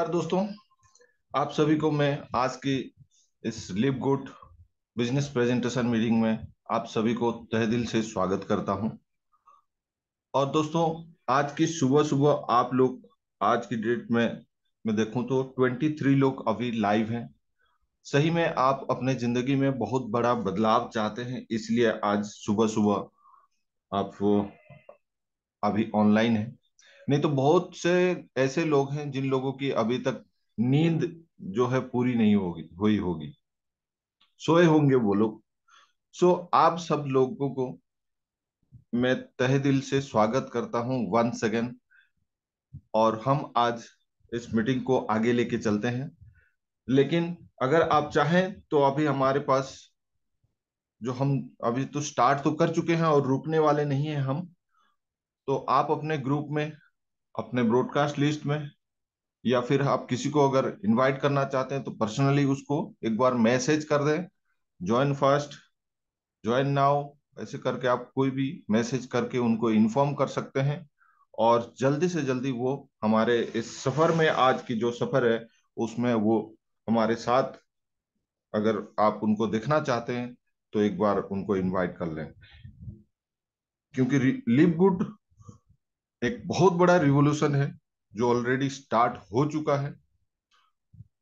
नमस्कार दोस्तों आप सभी को मैं आज की इस live good business presentation meeting में आप सभी को तह दिल से स्वागत करता हूं और दोस्तों आज की सुबह सुबह आप लोग आज की डेट में मैं देखूं तो 23 लोग अभी लाइव हैं सही में आप अपने जिंदगी में बहुत बड़ा बदलाव चाहते हैं इसलिए आज सुबह सुबह आप अभी ऑनलाइन है नहीं तो बहुत से ऐसे लोग हैं जिन लोगों की अभी तक नींद जो है पूरी नहीं होगी हुई होगी सोए होंगे वो लोग सो आप सब लोगों को मैं तहे दिल से स्वागत करता हूं वन सेकेंड और हम आज इस मीटिंग को आगे लेके चलते हैं लेकिन अगर आप चाहें तो अभी हमारे पास जो हम अभी तो स्टार्ट तो कर चुके हैं और रुकने वाले नहीं है हम तो आप अपने ग्रुप में अपने ब्रॉडकास्ट लिस्ट में या फिर आप किसी को अगर इनवाइट करना चाहते हैं तो पर्सनली उसको एक बार मैसेज कर दें ज्वाइन फर्स्ट ज्वाइन नाउ ऐसे करके आप कोई भी मैसेज करके उनको इन्फॉर्म कर सकते हैं और जल्दी से जल्दी वो हमारे इस सफर में आज की जो सफर है उसमें वो हमारे साथ अगर आप उनको देखना चाहते हैं तो एक बार उनको इनवाइट कर लें क्योंकि लिव गुड एक बहुत बड़ा रिवोल्यूशन है जो ऑलरेडी स्टार्ट हो चुका है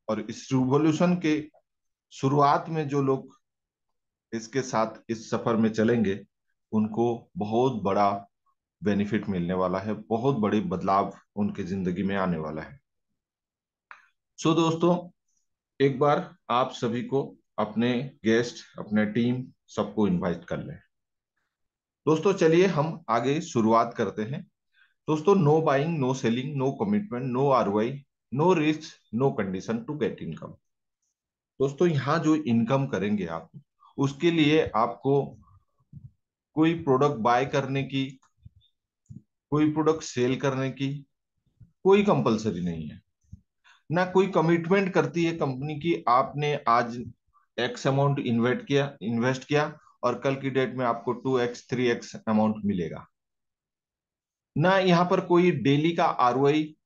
और इस रिवोल्यूशन के शुरुआत में जो लोग इसके साथ इस सफर में चलेंगे उनको बहुत बड़ा बेनिफिट मिलने वाला है बहुत बड़े बदलाव उनके जिंदगी में आने वाला है सो so, दोस्तों एक बार आप सभी को अपने गेस्ट अपने टीम सबको इनवाइट कर लें दोस्तों चलिए हम आगे शुरुआत करते हैं दोस्तों no buying no selling no commitment no or no risk no condition to get income दोस्तों यहाँ जो इनकम करेंगे आप उसके लिए आपको कोई प्रोडक्ट बाय करने की कोई प्रोडक्ट सेल करने की कोई कंपलसरी नहीं है ना कोई कमिटमेंट करती है कंपनी की आपने आज एक्स अमाउंट इन्वेस्ट किया इन्वेस्ट किया और कल की डेट में आपको two X three X amount मिलेगा ना यहां पर कोई डेली का आर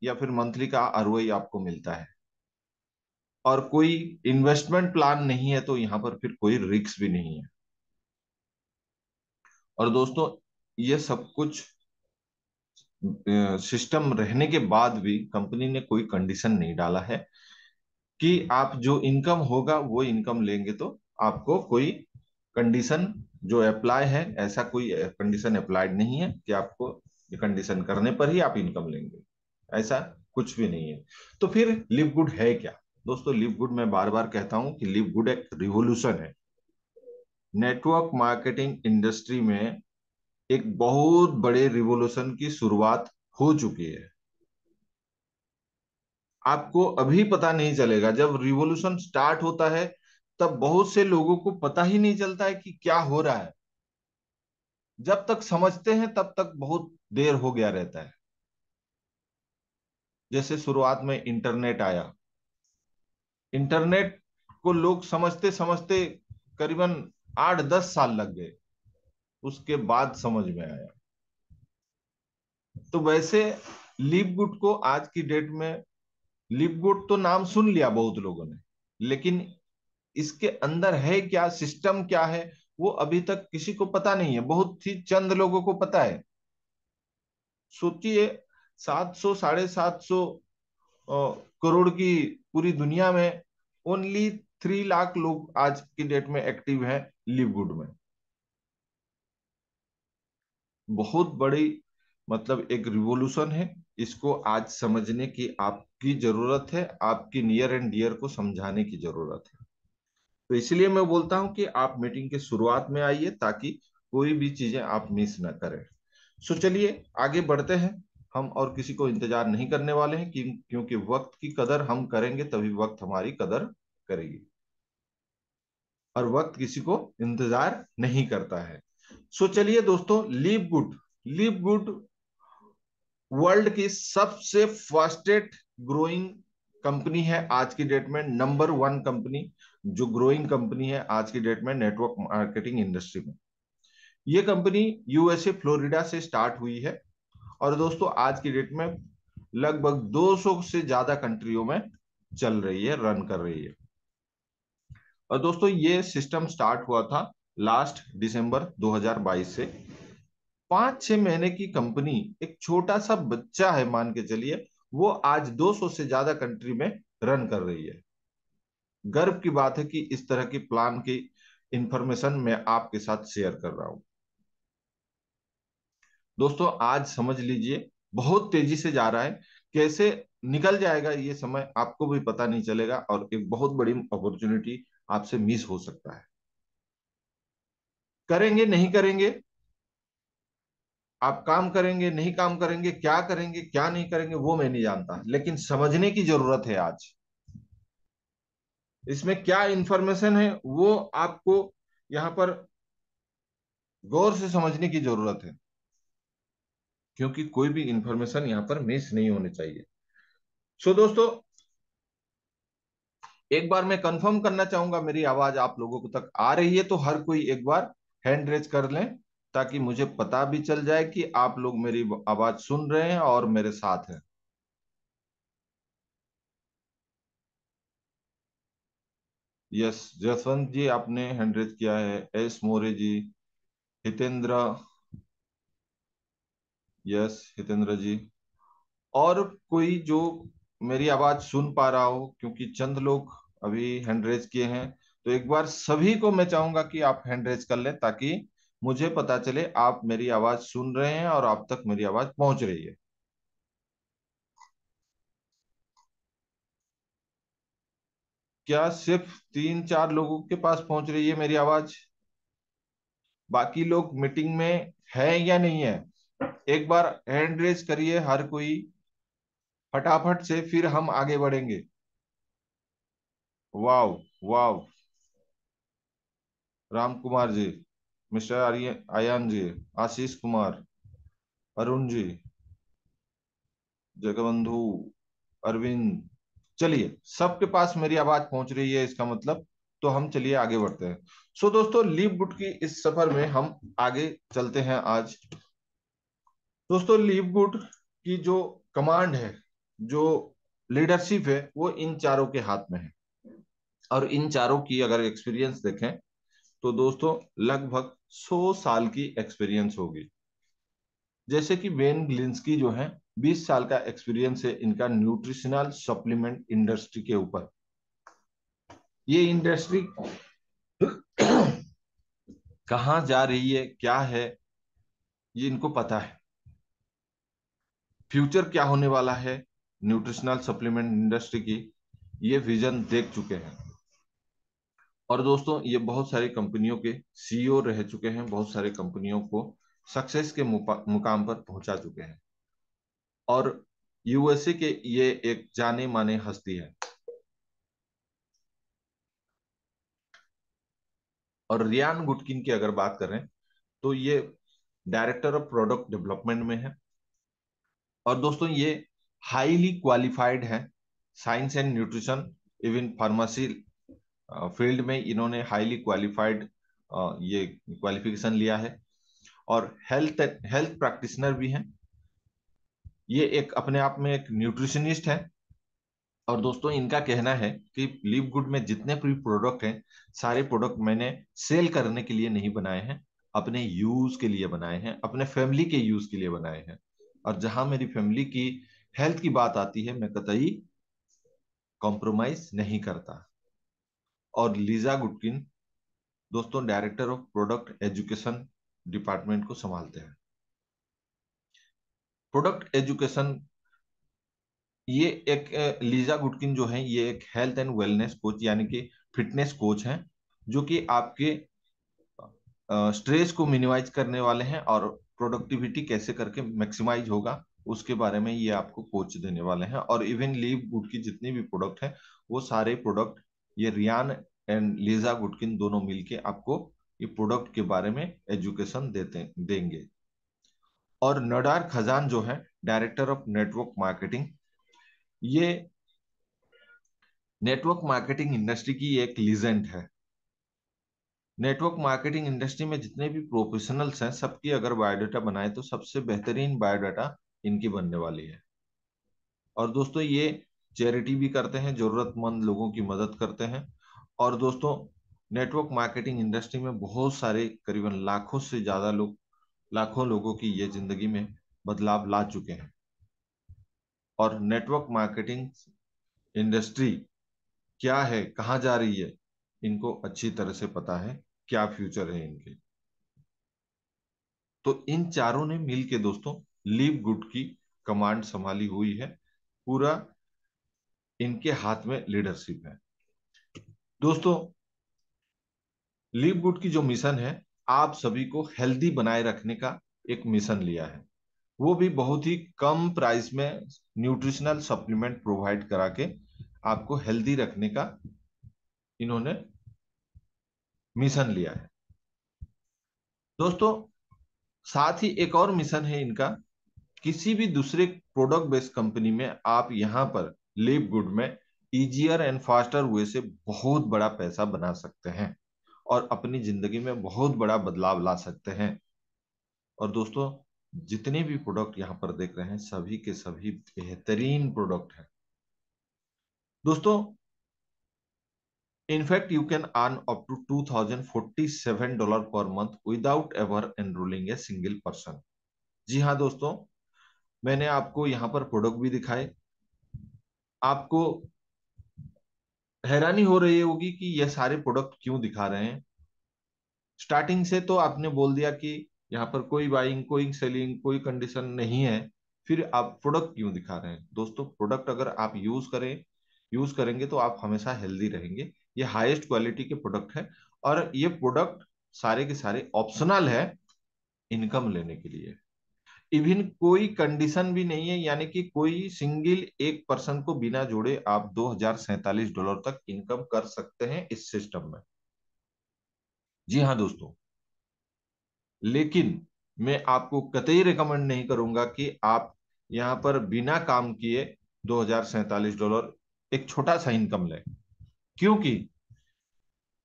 या फिर मंथली का आर आपको मिलता है और कोई इन्वेस्टमेंट प्लान नहीं है तो यहाँ पर फिर कोई रिक्स भी नहीं है और दोस्तों ये सब कुछ सिस्टम रहने के बाद भी कंपनी ने कोई कंडीशन नहीं डाला है कि आप जो इनकम होगा वो इनकम लेंगे तो आपको कोई कंडीशन जो अप्लाई है ऐसा कोई कंडीशन अप्लाइड नहीं है कि आपको ये कंडीशन करने पर ही आप इनकम लेंगे ऐसा कुछ भी नहीं है तो फिर लिव गुड है क्या दोस्तों लिव गुड मैं बार बार कहता हूं कि लिव गुड एक रिवोल्यूशन है नेटवर्क मार्केटिंग इंडस्ट्री में एक बहुत बड़े रिवोल्यूशन की शुरुआत हो चुकी है आपको अभी पता नहीं चलेगा जब रिवोल्यूशन स्टार्ट होता है तब बहुत से लोगों को पता ही नहीं चलता है कि क्या हो रहा है जब तक समझते हैं तब तक बहुत देर हो गया रहता है जैसे शुरुआत में इंटरनेट आया इंटरनेट को लोग समझते समझते करीबन आठ दस साल लग गए उसके बाद समझ में आया तो वैसे लिपगुट को आज की डेट में लिपगुट तो नाम सुन लिया बहुत लोगों ने लेकिन इसके अंदर है क्या सिस्टम क्या है वो अभी तक किसी को पता नहीं है बहुत ही चंद लोगों को पता है सोचिए सात सौ साढ़े सात सौ करोड़ की पूरी दुनिया में ओनली थ्री लाख लोग आज की डेट में एक्टिव हैं लिवगुड में बहुत बड़ी मतलब एक रिवोल्यूशन है इसको आज समझने की आपकी जरूरत है आपकी नियर एंड डियर को समझाने की जरूरत है तो इसलिए मैं बोलता हूं कि आप मीटिंग के शुरुआत में आइए ताकि कोई भी चीजें आप मिस ना करें सो चलिए आगे बढ़ते हैं हम और किसी को इंतजार नहीं करने वाले हैं क्योंकि वक्त की कदर हम करेंगे तभी वक्त हमारी कदर करेगी और वक्त किसी को इंतजार नहीं करता है सो चलिए दोस्तों leap good live good world की सबसे फास्टेस्ट ग्रोइंग कंपनी है आज की डेट में नंबर वन कंपनी जो ग्रोइंग कंपनी है आज की डेट में नेटवर्क मार्केटिंग इंडस्ट्री में ये कंपनी यूएसए फ्लोरिडा से स्टार्ट हुई है और दोस्तों आज की डेट में लगभग 200 से ज्यादा कंट्रियों में चल रही है रन कर रही है और दोस्तों ये सिस्टम स्टार्ट हुआ था लास्ट दिसंबर 2022 से पांच छह महीने की कंपनी एक छोटा सा बच्चा है मान के चलिए वो आज 200 से ज्यादा कंट्री में रन कर रही है गर्व की बात है कि इस तरह की प्लान की इंफॉर्मेशन मैं आपके साथ शेयर कर रहा हूं दोस्तों आज समझ लीजिए बहुत तेजी से जा रहा है कैसे निकल जाएगा ये समय आपको भी पता नहीं चलेगा और एक बहुत बड़ी अपॉर्चुनिटी आपसे मिस हो सकता है करेंगे नहीं करेंगे आप काम करेंगे नहीं काम करेंगे क्या करेंगे क्या नहीं करेंगे वो मैं नहीं जानता लेकिन समझने की जरूरत है आज इसमें क्या इंफॉर्मेशन है वो आपको यहां पर गौर से समझने की जरूरत है क्योंकि कोई भी इंफॉर्मेशन यहाँ पर मिस नहीं होनी चाहिए सो so, दोस्तों एक बार मैं कंफर्म करना चाहूंगा मेरी आवाज आप लोगों को तक आ रही है तो हर कोई एक बार हैंड रेज कर लें ताकि मुझे पता भी चल जाए कि आप लोग मेरी आवाज सुन रहे हैं और मेरे साथ हैं यस जसवंत जी आपने हैंड रेज किया है एस मोरे जी हितेंद्र यस हितेंद्र जी और कोई जो मेरी आवाज सुन पा रहा हो क्योंकि चंद लोग अभी हैंड रेज किए हैं तो एक बार सभी को मैं चाहूंगा कि आप हैंड रेज कर लें ताकि मुझे पता चले आप मेरी आवाज सुन रहे हैं और आप तक मेरी आवाज पहुंच रही है क्या सिर्फ तीन चार लोगों के पास पहुंच रही है मेरी आवाज बाकी लोग मीटिंग में है या नहीं है एक बार हैंड रेज करिए हर कोई फटाफट से फिर हम आगे बढ़ेंगे wow wow Ram Kumar ji mister Arya Ayaan ji Ashish Kumar Arun ji Jagbandhu Arvind चलिए सबके पास मेरी आवाज पहुंच रही है इसका मतलब तो हम चलिए आगे बढ़ते हैं सो दोस्तों लीप गुट की इस सफर में हम आगे चलते हैं आज दोस्तों लीव गुड की जो कमांड है जो लीडरशिप है वो इन चारों के हाथ में है और इन चारों की अगर एक्सपीरियंस देखें तो दोस्तों लगभग 100 साल की एक्सपीरियंस होगी जैसे कि वेन ग्लिंसकी जो है 20 साल का एक्सपीरियंस है इनका न्यूट्रिशनल सप्लीमेंट इंडस्ट्री के ऊपर ये इंडस्ट्री कहा जा रही है क्या है ये इनको पता है फ्यूचर क्या होने वाला है न्यूट्रिशनल सप्लीमेंट इंडस्ट्री की ये विजन देख चुके हैं और दोस्तों ये बहुत सारी कंपनियों के सीईओ e रह चुके हैं बहुत सारे कंपनियों को सक्सेस के मुकाम पर पहुंचा चुके हैं और यूएसए के ये एक जाने माने हस्ती है और रियान गुटकिन की अगर बात करें तो ये डायरेक्टर ऑफ प्रोडक्ट डेवलपमेंट में है और दोस्तों ये हाईली क्वालिफाइड है science and nutrition even pharmacy field में इन्होंने हाईली क्वालिफाइड ये क्वालिफिकेशन लिया है और हेल्थ हेल्थ प्रैक्टिशनर भी हैं ये एक अपने आप में एक न्यूट्रिशनिस्ट है और दोस्तों इनका कहना है कि लिव गुड में जितने भी प्रोडक्ट हैं सारे प्रोडक्ट मैंने सेल करने के लिए नहीं बनाए हैं अपने यूज के लिए बनाए हैं अपने फैमिली के यूज के लिए बनाए हैं और जहां मेरी फैमिली की हेल्थ की बात आती है मैं कतई कॉम्प्रोमाइज नहीं करता और लीजा गुटकिन दोस्तों director of product education department को संभालते हैं प्रोडक्ट एजुकेशन ये एक लीजा गुटकिन जो है ये एक हेल्थ एंड वेलनेस कोच यानी कि फिटनेस कोच हैं जो कि आपके स्ट्रेस को मिनिमाइज करने वाले हैं और प्रोडक्टिविटी कैसे करके मैक्सिमाइज होगा उसके बारे में ये आपको कोच देने वाले हैं और इवन लीव गुड की जितने भी प्रोडक्ट हैं वो सारे प्रोडक्ट ये रियान एंड लीजा गुडकिन दोनों मिलके आपको ये प्रोडक्ट के बारे में एजुकेशन देते देंगे और नडार खजान जो है डायरेक्टर ऑफ नेटवर्क मार्केटिंग ये नेटवर्क मार्केटिंग इंडस्ट्री की एक लीजेंड है नेटवर्क मार्केटिंग इंडस्ट्री में जितने भी प्रोफेशनल्स हैं सबकी अगर बायोडाटा बनाए तो सबसे बेहतरीन बायोडाटा इनकी बनने वाली है और दोस्तों ये चैरिटी भी करते हैं जरूरतमंद लोगों की मदद करते हैं और दोस्तों नेटवर्क मार्केटिंग इंडस्ट्री में बहुत सारे करीबन लाखों से ज्यादा लोग लाखों लोगों की ये जिंदगी में बदलाव ला चुके हैं और नेटवर्क मार्केटिंग इंडस्ट्री क्या है कहाँ जा रही है इनको अच्छी तरह से पता है क्या फ्यूचर है इनके तो इन चारों ने मिल के दोस्तों लीव गुड की कमांड संभाली हुई है पूरा इनके हाथ में लीडरशिप है दोस्तों लीव गुड की जो मिशन है आप सभी को हेल्दी बनाए रखने का एक मिशन लिया है वो भी बहुत ही कम प्राइस में न्यूट्रिशनल सप्लीमेंट प्रोवाइड करा के आपको हेल्दी रखने का इन्होंने मिशन लिया है दोस्तों साथ ही एक और मिशन है इनका किसी भी दूसरे प्रोडक्ट बेस्ड कंपनी में आप यहाँ पर लिप गुड में इजियर एंड फास्टर वे से बहुत बड़ा पैसा बना सकते हैं और अपनी जिंदगी में बहुत बड़ा बदलाव ला सकते हैं और दोस्तों जितने भी प्रोडक्ट यहाँ पर देख रहे हैं सभी के सभी बेहतरीन प्रोडक्ट हैं दोस्तों In fact, you can earn up to $2,047 per month without ever enrolling a single person. जी हाँ दोस्तों मैंने आपको यहाँ पर प्रोडक्ट भी दिखाए आपको हैरानी हो रही होगी कि ये सारे प्रोडक्ट क्यों दिखा रहे हैं स्टार्टिंग से तो आपने बोल दिया कि यहाँ पर कोई बाइंग कोई सेलिंग कोई कंडीशन नहीं है फिर आप प्रोडक्ट क्यों दिखा रहे हैं दोस्तों प्रोडक्ट अगर आप यूज करें यूज करेंगे तो आप हमेशा हेल्दी रहेंगे ये हाईएस्ट क्वालिटी के प्रोडक्ट है और ये प्रोडक्ट सारे के सारे ऑप्शनल है इनकम लेने के लिए इवन कोई कंडीशन भी नहीं है यानी कि कोई सिंगल एक पर्सन को बिना जोड़े आप दो डॉलर तक इनकम कर सकते हैं इस सिस्टम में जी हाँ दोस्तों लेकिन मैं आपको कतई रिकमेंड नहीं करूंगा कि आप यहां पर बिना काम किए दो डॉलर एक छोटा सा इनकम लें क्योंकि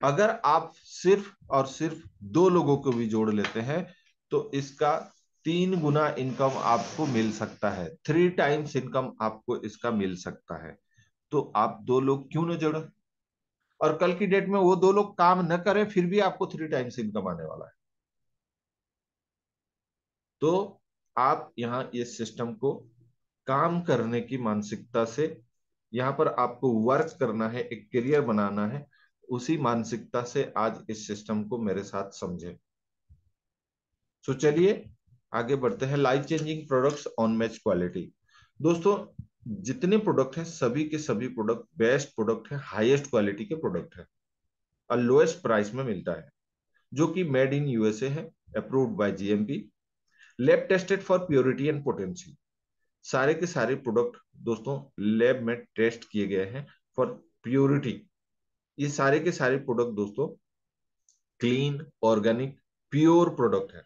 अगर आप सिर्फ और सिर्फ दो लोगों को भी जोड़ लेते हैं तो इसका तीन गुना इनकम आपको मिल सकता है थ्री टाइम्स इनकम आपको इसका मिल सकता है तो आप दो लोग क्यों ना जोड़ो और कल की डेट में वो दो लोग काम न करें फिर भी आपको थ्री टाइम्स इनकम आने वाला है तो आप यहां इस सिस्टम को काम करने की मानसिकता से यहाँ पर आपको वर्क करना है एक करियर बनाना है उसी मानसिकता से आज इस सिस्टम को मेरे साथ समझे तो चलिए आगे बढ़ते हैं life changing products on match quality दोस्तों जितने प्रोडक्ट हैं सभी के सभी प्रोडक्ट बेस्ट प्रोडक्ट है हाईएस्ट क्वालिटी के प्रोडक्ट है और लोएस्ट प्राइस में मिलता है जो कि मेड इन यूएसए है approved by GMP lab tested for purity and potential सारे के सारे प्रोडक्ट दोस्तों लैब में टेस्ट किए गए हैं फॉर प्योरिटी ये सारे के सारे प्रोडक्ट दोस्तों क्लीन ऑर्गेनिक प्योर प्रोडक्ट है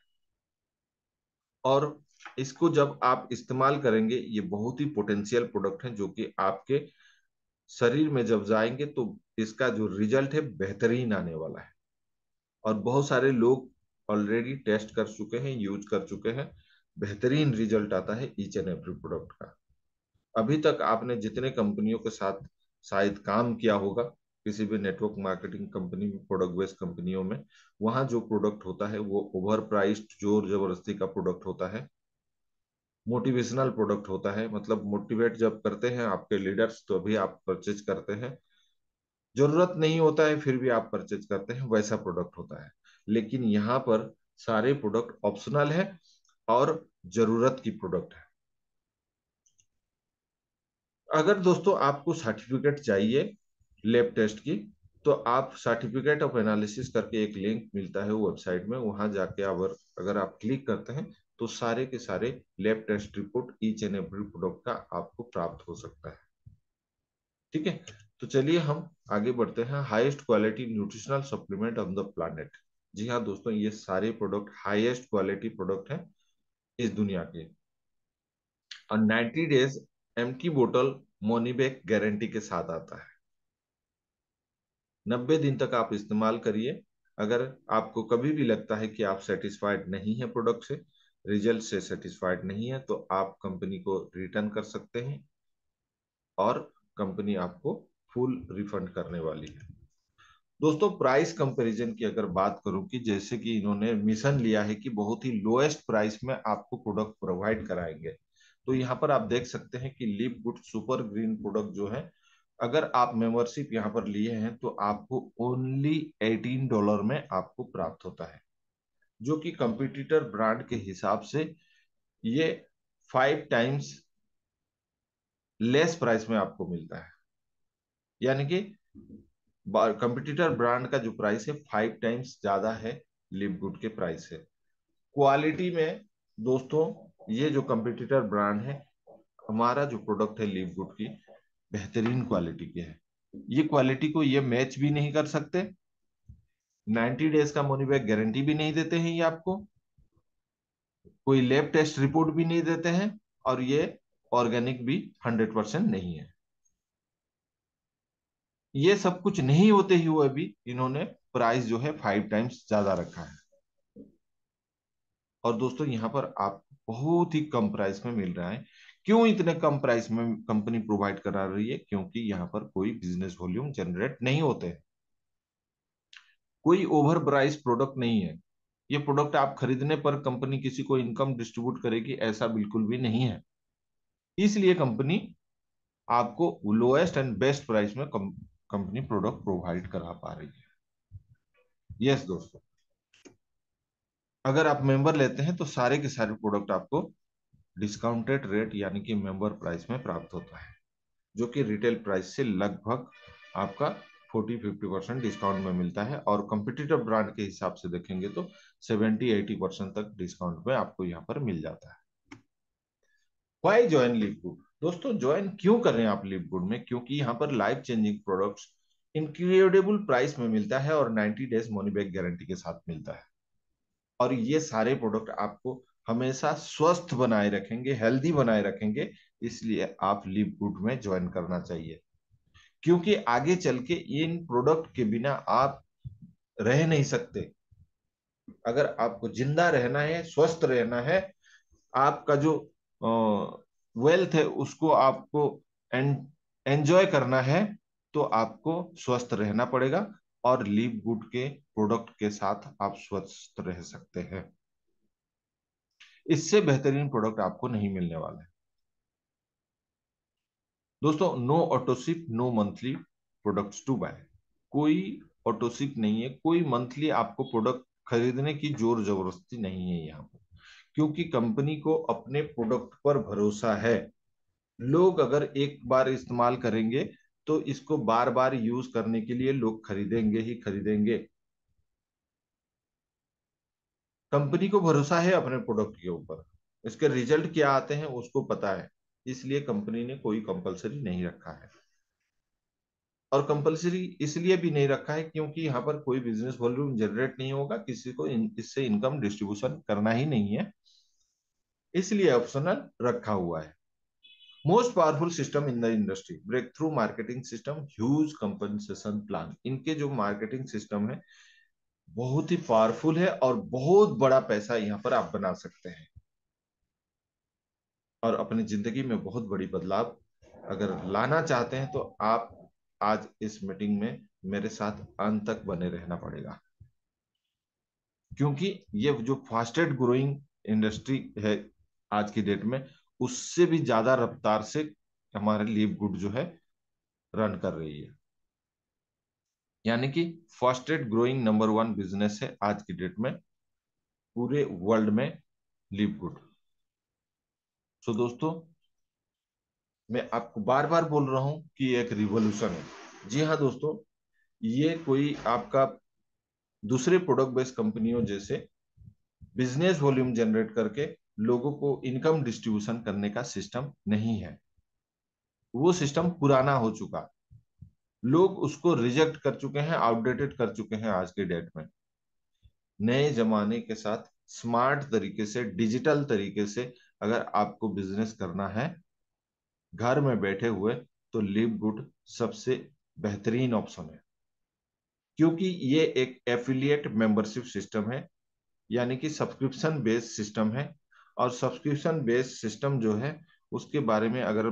और इसको जब आप इस्तेमाल करेंगे ये बहुत ही पोटेंशियल प्रोडक्ट है जो कि आपके शरीर में जब जाएंगे तो इसका जो रिजल्ट है बेहतरीन आने वाला है और बहुत सारे लोग ऑलरेडी टेस्ट कर चुके हैं यूज कर चुके हैं बेहतरीन रिजल्ट आता है ईच एंड एवरी प्रोडक्ट का अभी तक आपने जितने कंपनियों के साथ शायद काम किया होगा किसी भी नेटवर्क मार्केटिंग कंपनी में प्रोडक्ट बेस्ड कंपनियों में वहां जो प्रोडक्ट होता है वो ओवर प्राइस्ड जोर जबरदस्ती का प्रोडक्ट होता है मोटिवेशनल प्रोडक्ट होता है मतलब मोटिवेट जब करते हैं आपके लीडर्स तो अभी आप परचेज करते हैं जरूरत नहीं होता है फिर भी आप परचेज करते हैं वैसा प्रोडक्ट होता है लेकिन यहाँ पर सारे प्रोडक्ट ऑप्शनल है और जरूरत की प्रोडक्ट है अगर दोस्तों आपको सर्टिफिकेट चाहिए लेब टेस्ट की तो आप सर्टिफिकेट ऑफ एनालिसिस करके एक लिंक मिलता है वेबसाइट में वहां जाके अगर अगर आप क्लिक करते हैं तो सारे के सारे lab test report each and every product का आपको प्राप्त हो सकता है ठीक है तो चलिए हम आगे बढ़ते हैं highest quality nutritional supplement on the planet जी हाँ दोस्तों ये सारे प्रोडक्ट हाईएस्ट क्वालिटी प्रोडक्ट हैं इस दुनिया के और 90 डेज एम बोतल मनी बैक गारंटी के साथ आता है 90 दिन तक आप इस्तेमाल करिए अगर आपको कभी भी लगता है कि आप सेटिस्फाइड नहीं है प्रोडक्ट से रिजल्ट से सेटिस्फाइड नहीं है तो आप कंपनी को रिटर्न कर सकते हैं और कंपनी आपको फुल रिफंड करने वाली है दोस्तों प्राइस कंपैरिजन की अगर बात करूं कि जैसे कि इन्होंने मिशन लिया है कि बहुत ही लोएस्ट प्राइस में आपको प्रोडक्ट प्रोवाइड कराएंगे तो यहाँ पर आप देख सकते हैं कि live good super green product जो है अगर आप मेंबरशिप यहां पर लिए हैं तो आपको ओनली एटीन डॉलर में आपको प्राप्त होता है जो कि कंपिटिटर ब्रांड के हिसाब से ये फाइव टाइम्स लेस प्राइस में आपको मिलता है यानी कि कंपटीटर ब्रांड का जो प्राइस है फाइव टाइम्स ज्यादा है लिप गुड के प्राइस से क्वालिटी में दोस्तों ये जो कंपटीटर ब्रांड है हमारा जो प्रोडक्ट है लिप गुड की बेहतरीन क्वालिटी की है ये क्वालिटी को ये मैच भी नहीं कर सकते 90 डेज का मोनी बैग गारंटी भी नहीं देते हैं ये आपको कोई लेब टेस्ट रिपोर्ट भी नहीं देते हैं और ये ऑर्गेनिक भी 100 परसेंट नहीं है ये सब कुछ नहीं होते हुए भी इन्होंने प्राइस जो है फाइव टाइम्स ज्यादा रखा है और दोस्तों यहां पर आप बहुत ही कम प्राइस में मिल रहा है क्यों इतने कम प्राइस में कंपनी प्रोवाइड करा रही है क्योंकि यहां पर कोई बिजनेस वॉल्यूम जनरेट नहीं होते कोई ओवर प्राइस प्रोडक्ट नहीं है ये प्रोडक्ट आप खरीदने पर कंपनी किसी को इनकम डिस्ट्रीब्यूट करेगी ऐसा बिल्कुल भी नहीं है इसलिए कंपनी आपको लोएस्ट एंड बेस्ट प्राइस में कंपनी प्रोडक्ट प्रोवाइड करा पा रही है यस दोस्तों अगर आप मेंबर लेते हैं तो सारे के सारे प्रोडक्ट आपको डिस्काउंटेड रेट यानी कि मेंबर प्राइस में प्राप्त होता है जो कि रिटेल प्राइस से लगभग आपका 40-50 परसेंट डिस्काउंट में मिलता है और कंपिटिटिव ब्रांड के हिसाब से देखेंगे तो 70-80 परसेंट तक डिस्काउंट में आपको यहां पर मिल जाता है वाई ज्वाइन लीव दोस्तों ज्वाइन क्यों कर रहे हैं आप लिपगुड में क्योंकि यहाँ पर life changing products incredible price में मिलता है और 90 डेज मनी बैक गारंटी के साथ मिलता है और ये सारे प्रोडक्ट आपको हमेशा स्वस्थ बनाए रखेंगे हेल्दी बनाए रखेंगे इसलिए आप लिप गुड में ज्वाइन करना चाहिए क्योंकि आगे चल के इन प्रोडक्ट के बिना आप रह नहीं सकते अगर आपको जिंदा रहना है स्वस्थ रहना है आपका जो वेल्थ है उसको आपको एंजॉय करना है तो आपको स्वस्थ रहना पड़ेगा और लीव गुड के प्रोडक्ट के साथ आप स्वस्थ रह सकते हैं इससे बेहतरीन प्रोडक्ट आपको नहीं मिलने वाला है दोस्तों no autoship no monthly products to buy कोई ऑटोशिप नहीं है कोई मंथली आपको प्रोडक्ट खरीदने की जोर जबरदस्ती नहीं है यहाँ पर क्योंकि कंपनी को अपने प्रोडक्ट पर भरोसा है लोग अगर एक बार इस्तेमाल करेंगे तो इसको बार बार यूज करने के लिए लोग खरीदेंगे ही खरीदेंगे कंपनी को भरोसा है अपने प्रोडक्ट के ऊपर इसके रिजल्ट क्या आते हैं उसको पता है इसलिए कंपनी ने कोई कंपलसरी नहीं रखा है और कंपलसरी इसलिए भी नहीं रखा है क्योंकि यहां पर कोई बिजनेस वॉल्यूम जनरेट नहीं होगा किसी को इन, इससे इनकम डिस्ट्रीब्यूशन करना ही नहीं है इसलिए ऑप्शनल रखा हुआ है most powerful system in the industry breakthrough marketing system huge compensation plan इनके जो मार्केटिंग सिस्टम है बहुत ही पावरफुल है और बहुत बड़ा पैसा यहाँ पर आप बना सकते हैं और अपनी जिंदगी में बहुत बड़ी बदलाव अगर लाना चाहते हैं तो आप आज इस मीटिंग में मेरे साथ अंत तक बने रहना पड़ेगा क्योंकि ये जो फास्टेस्ट ग्रोइंग इंडस्ट्री है आज की डेट में उससे भी ज्यादा रफ्तार से हमारे लीव गुड जो है रन कर रही है यानी कि fastest growing number one business है आज की डेट में पूरे वर्ल्ड में लीव गुड सो दोस्तों मैं आपको बार बार बोल रहा हूं कि एक रिवोल्यूशन है जी हाँ दोस्तों ये कोई आपका दूसरे प्रोडक्ट बेस्ड कंपनियों जैसे बिजनेस वॉल्यूम जनरेट करके लोगों को इनकम डिस्ट्रीब्यूशन करने का सिस्टम नहीं है वो सिस्टम पुराना हो चुका लोग उसको रिजेक्ट कर चुके हैं आउटडेटेड कर चुके हैं आज के डेट में नए जमाने के साथ स्मार्ट तरीके से डिजिटल तरीके से अगर आपको बिजनेस करना है घर में बैठे हुए तो लिव गुड सबसे बेहतरीन ऑप्शन है क्योंकि ये एक एफिलिएट मेंबरशिप सिस्टम है यानी कि सब्सक्रिप्शन बेस्ड सिस्टम है और सब्सक्रिप्शन बेस्ड सिस्टम जो है उसके बारे में अगर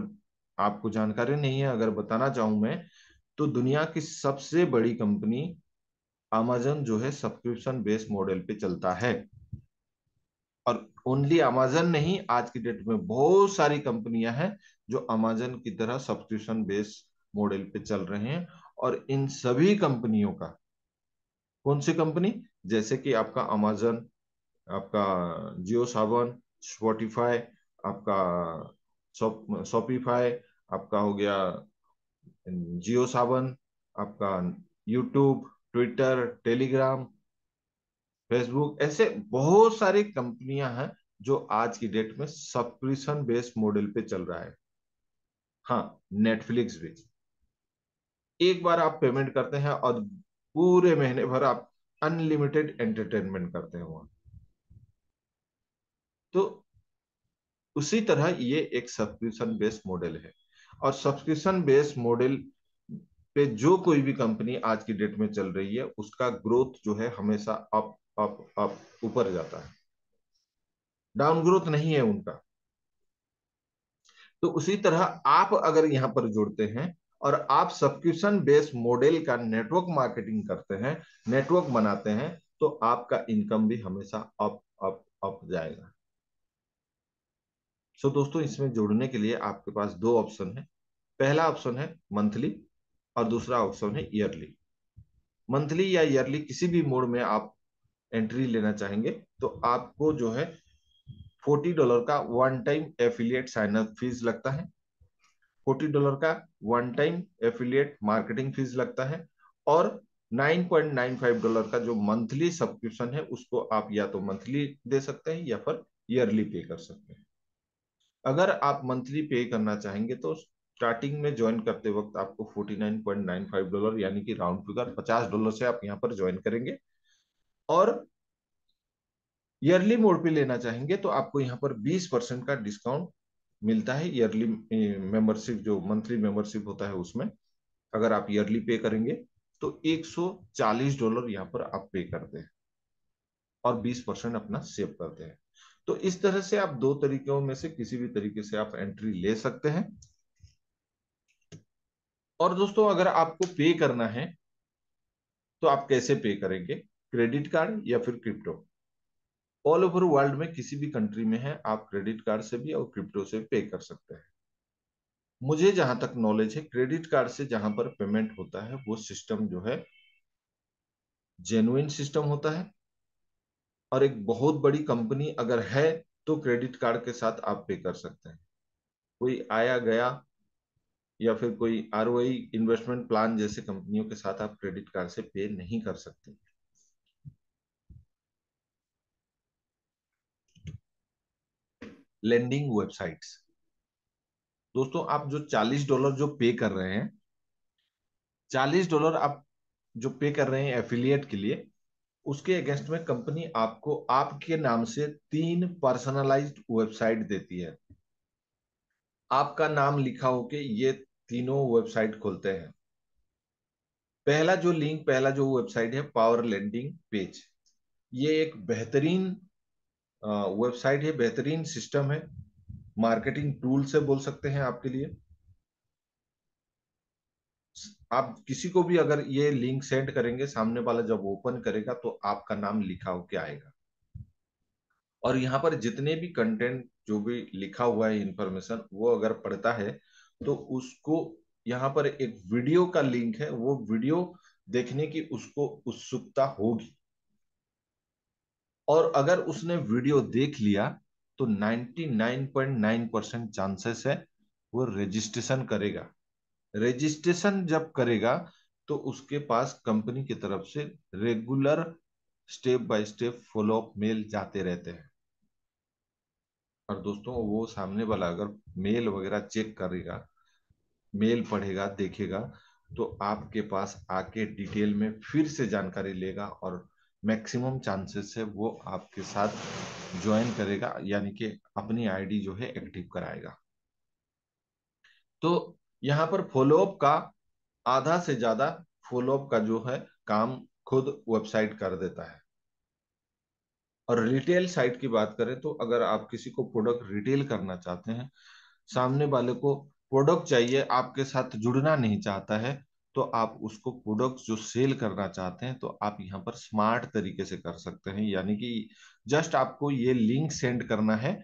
आपको जानकारी नहीं है अगर बताना चाहूं मैं तो दुनिया की सबसे बड़ी कंपनी अमेजन जो है सब्सक्रिप्शन बेस्ड मॉडल पे चलता है और ओनली अमेजन नहीं आज की डेट में बहुत सारी कंपनियां हैं जो अमेजन की तरह सब्सक्रिप्शन बेस्ड मॉडल पे चल रहे हैं और इन सभी कंपनियों का कौन सी कंपनी जैसे कि आपका अमेजन आपका जियो सावन स्पॉटिफाई आपका शॉपिफाई आपका हो गया जियो सावन आपका यूट्यूब ट्विटर टेलीग्राम फेसबुक ऐसे बहुत सारी कंपनियां हैं जो आज की डेट में सब्सक्रिप्शन बेस्ड मॉडल पे चल रहा है हाँ नेटफ्लिक्स भी एक बार आप पेमेंट करते हैं और पूरे महीने भर आप अनलिमिटेड एंटरटेनमेंट करते हैं वहां तो उसी तरह ये एक सब्सक्रिप्शन बेस्ड मॉडल है और सब्सक्रिप्शन बेस्ड मॉडल पे जो कोई भी कंपनी आज की डेट में चल रही है उसका ग्रोथ जो है हमेशा अप अप अप ऊपर जाता है डाउन ग्रोथ नहीं है उनका तो उसी तरह आप अगर यहां पर जुड़ते हैं और आप सब्सक्रिप्शन बेस्ड मॉडल का नेटवर्क मार्केटिंग करते हैं नेटवर्क बनाते हैं तो आपका इनकम भी हमेशा अप अप अप जाएगा सो so, दोस्तों इसमें जोड़ने के लिए आपके पास दो ऑप्शन है पहला ऑप्शन है मंथली और दूसरा ऑप्शन है ईयरली मंथली या ईयरली किसी भी मोड में आप एंट्री लेना चाहेंगे तो आपको जो है फोर्टी डॉलर का one time affiliate sign up fee लगता है फोर्टी डॉलर का one time affiliate marketing fee लगता है और 9.95 डॉलर का जो मंथली सब्सक्रिप्शन है उसको आप या तो मंथली दे सकते हैं या फिर ईयरली पे कर सकते हैं अगर आप मंथली पे करना चाहेंगे तो स्टार्टिंग में ज्वाइन करते वक्त आपको 49.95 डॉलर यानी कि राउंड फिगर 50 डॉलर से आप यहाँ पर ज्वाइन करेंगे और ईयरली मोड पे लेना चाहेंगे तो आपको यहाँ पर 20 परसेंट का डिस्काउंट मिलता है ईयरली मेंबरशिप जो मंथली मेंबरशिप होता है उसमें अगर आप ईयरली पे करेंगे तो 140 डॉलर यहाँ पर आप पे करते हैं और 20 परसेंट अपना सेव करते हैं तो इस तरह से आप दो तरीकों में से किसी भी तरीके से आप एंट्री ले सकते हैं और दोस्तों अगर आपको पे करना है तो आप कैसे पे करेंगे क्रेडिट कार्ड या फिर क्रिप्टो ऑल ओवर वर्ल्ड में किसी भी कंट्री में है आप क्रेडिट कार्ड से भी और क्रिप्टो से पे कर सकते हैं मुझे जहां तक नॉलेज है क्रेडिट कार्ड से जहां पर पेमेंट होता है वो सिस्टम जो है जेन्युन सिस्टम होता है और एक बहुत बड़ी कंपनी अगर है तो क्रेडिट कार्ड के साथ आप पे कर सकते हैं कोई आया गया या फिर कोई आर इन्वेस्टमेंट प्लान जैसे कंपनियों के साथ आप क्रेडिट कार्ड से पे नहीं कर सकते लेंडिंग वेबसाइट्स दोस्तों आप जो 40 डॉलर जो पे कर रहे हैं 40 डॉलर आप जो पे कर रहे हैं एफिलियट के लिए उसके अगेंस्ट में कंपनी आपको आपके नाम से तीन पर्सनलाइज्ड वेबसाइट देती है आपका नाम लिखा होके ये तीनों वेबसाइट खोलते हैं पहला जो लिंक पहला जो वेबसाइट है पावर लैंडिंग पेज ये एक बेहतरीन वेबसाइट है बेहतरीन सिस्टम है मार्केटिंग टूल से बोल सकते हैं आपके लिए आप किसी को भी अगर ये लिंक सेंड करेंगे सामने वाला जब ओपन करेगा तो आपका नाम लिखा होके आएगा और यहाँ पर जितने भी कंटेंट जो भी लिखा हुआ है इंफॉर्मेशन वो अगर पढ़ता है तो उसको यहाँ पर एक वीडियो का लिंक है वो वीडियो देखने की उसको उत्सुकता होगी और अगर उसने वीडियो देख लिया तो 99.9 परसेंट चांसेस है वो रजिस्ट्रेशन करेगा रजिस्ट्रेशन जब करेगा तो उसके पास कंपनी की तरफ से regular step by step follow up mail जाते रहते हैं और दोस्तों वो सामने वाला अगर मेल वगैरह चेक करेगा मेल पढ़ेगा देखेगा तो आपके पास आके डिटेल में फिर से जानकारी लेगा और मैक्सिमम चांसेस है वो आपके साथ ज्वाइन करेगा यानी कि अपनी आईडी जो है एक्टिव कराएगा तो यहाँ पर फॉलोअप का आधा से ज्यादा फॉलोअप का जो है काम खुद वेबसाइट कर देता है और रिटेल साइट की बात करें तो अगर आप किसी को प्रोडक्ट रिटेल करना चाहते हैं सामने वाले को प्रोडक्ट चाहिए आपके साथ जुड़ना नहीं चाहता है तो आप उसको प्रोडक्ट जो सेल करना चाहते हैं तो आप यहाँ पर स्मार्ट तरीके से कर सकते हैं यानी कि जस्ट आपको ये लिंक सेंड करना है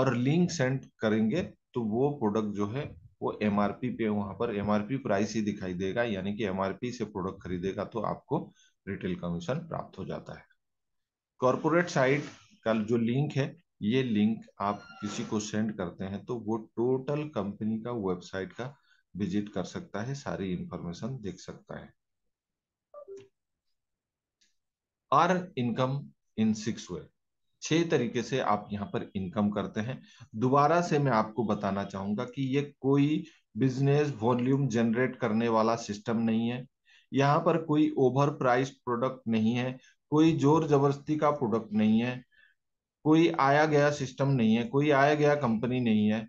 और लिंक सेंड करेंगे तो वो प्रोडक्ट जो है वो एमआरपी पे वहां पर एमआरपी प्राइस ही दिखाई देगा यानी कि एमआरपी से प्रोडक्ट खरीदेगा तो आपको रिटेल कमीशन प्राप्त हो जाता है कॉरपोरेट साइट का जो लिंक है ये लिंक आप किसी को सेंड करते हैं तो वो टोटल कंपनी का वेबसाइट का विजिट कर सकता है सारी इंफॉर्मेशन देख सकता है our income in six way छह तरीके से आप यहाँ पर इनकम करते हैं दोबारा से मैं आपको बताना चाहूंगा कि ये कोई बिजनेस वॉल्यूम जनरेट करने वाला सिस्टम नहीं है यहाँ पर कोई ओवर प्राइस प्रोडक्ट नहीं है कोई जोर जबरदस्ती का प्रोडक्ट नहीं है कोई आया गया सिस्टम नहीं है कोई आया गया कंपनी नहीं है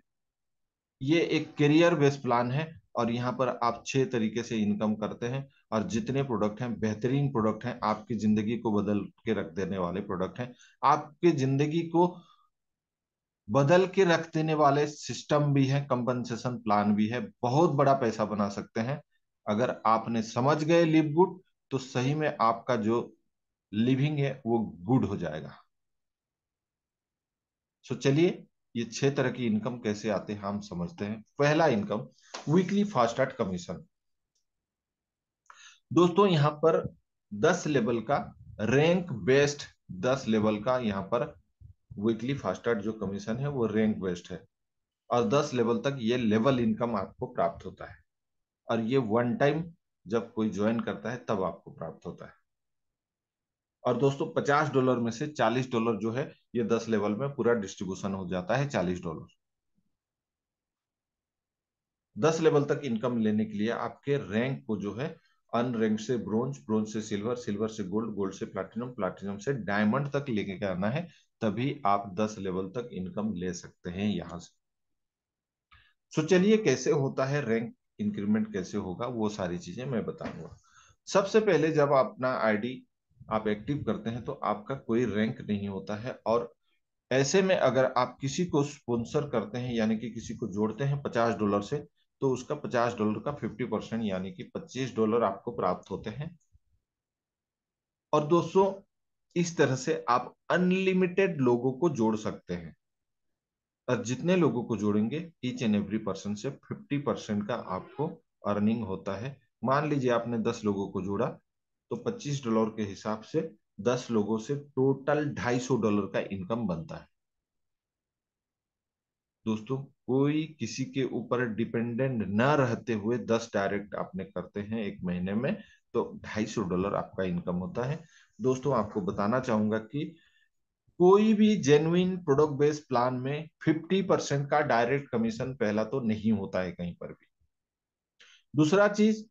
ये एक करियर बेस्ड प्लान है और यहाँ पर आप छह तरीके से इनकम करते हैं और जितने प्रोडक्ट हैं बेहतरीन प्रोडक्ट हैं आपकी जिंदगी को बदल के रख देने वाले प्रोडक्ट हैं आपके जिंदगी को बदल के रख देने वाले सिस्टम भी है कंपनसेशन प्लान भी है बहुत बड़ा पैसा बना सकते हैं अगर आपने समझ गए लिव गुड तो सही में आपका जो लिविंग है वो गुड हो जाएगा सो चलिए ये छह तरह की इनकम कैसे आते हैं हम समझते हैं पहला income weekly fast start commission दोस्तों यहां पर 10 लेवल का रैंक बेस्ट 10 लेवल का यहां पर वीकली फास्टार्ट जो कमीशन है वो रैंक बेस्ट है और 10 लेवल तक ये लेवल इनकम आपको प्राप्त होता है और ये वन टाइम जब कोई ज्वाइन करता है तब आपको प्राप्त होता है और दोस्तों 50 डॉलर में से 40 डॉलर जो है ये 10 लेवल में पूरा डिस्ट्रीब्यूशन हो जाता है 40 डॉलर 10 लेवल तक इनकम लेने के लिए आपके रैंक को जो है अन से ब्रोंज ब्रोंज से सिल्वर सिल्वर से गोल्ड गोल्ड से प्लैटिनम प्लैटिनम से डायमंड तक लेके आना है तभी आप 10 लेवल तक इनकम ले सकते हैं यहां से सो चलिए कैसे होता है रैंक इंक्रीमेंट कैसे होगा वो सारी चीजें मैं बताऊंगा सबसे पहले जब अपना आईडी आप एक्टिव करते हैं तो आपका कोई रैंक नहीं होता है और ऐसे में अगर आप किसी को स्पॉन्सर करते हैं यानी कि किसी को जोड़ते हैं पचास डॉलर से तो उसका पचास डॉलर का फिफ्टी परसेंट यानी कि पच्चीस डॉलर आपको प्राप्त होते हैं और दोस्तों इस तरह से आप अनलिमिटेड लोगों को जोड़ सकते हैं और जितने लोगों को जोड़ेंगे ईच एंड एवरी पर्सन से फिफ्टी परसेंट का आपको अर्निंग होता है मान लीजिए आपने दस लोगों को जोड़ा तो पच्चीस डॉलर के हिसाब से दस लोगों से टोटल ढाई सौ डॉलर का इनकम बनता है दोस्तों कोई किसी के ऊपर डिपेंडेंट ना रहते हुए दस डायरेक्ट आपने करते हैं एक महीने में तो ढाई सौ डॉलर आपका इनकम होता है दोस्तों आपको बताना चाहूंगा कि कोई भी जेन्युन प्रोडक्ट बेस्ड प्लान में फिफ्टी परसेंट का डायरेक्ट कमीशन पहला तो नहीं होता है कहीं पर भी दूसरा चीज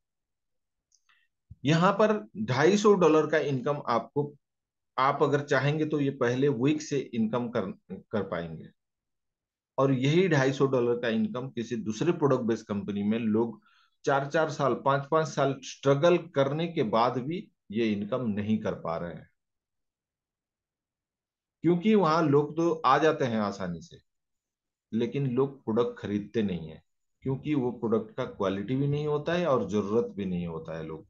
यहां पर ढाई सौ डॉलर का इनकम आपको आप अगर चाहेंगे तो ये पहले वीक से इनकम कर कर पाएंगे और यही ढाई सौ डॉलर का इनकम किसी दूसरे प्रोडक्ट बेस्ड कंपनी में लोग चार चार साल पांच पांच साल स्ट्रगल करने के बाद भी ये इनकम नहीं कर पा रहे हैं क्योंकि वहां लोग तो आ जाते हैं आसानी से लेकिन लोग प्रोडक्ट खरीदते नहीं है क्योंकि वो प्रोडक्ट का क्वालिटी भी नहीं होता है और जरूरत भी नहीं होता है लोग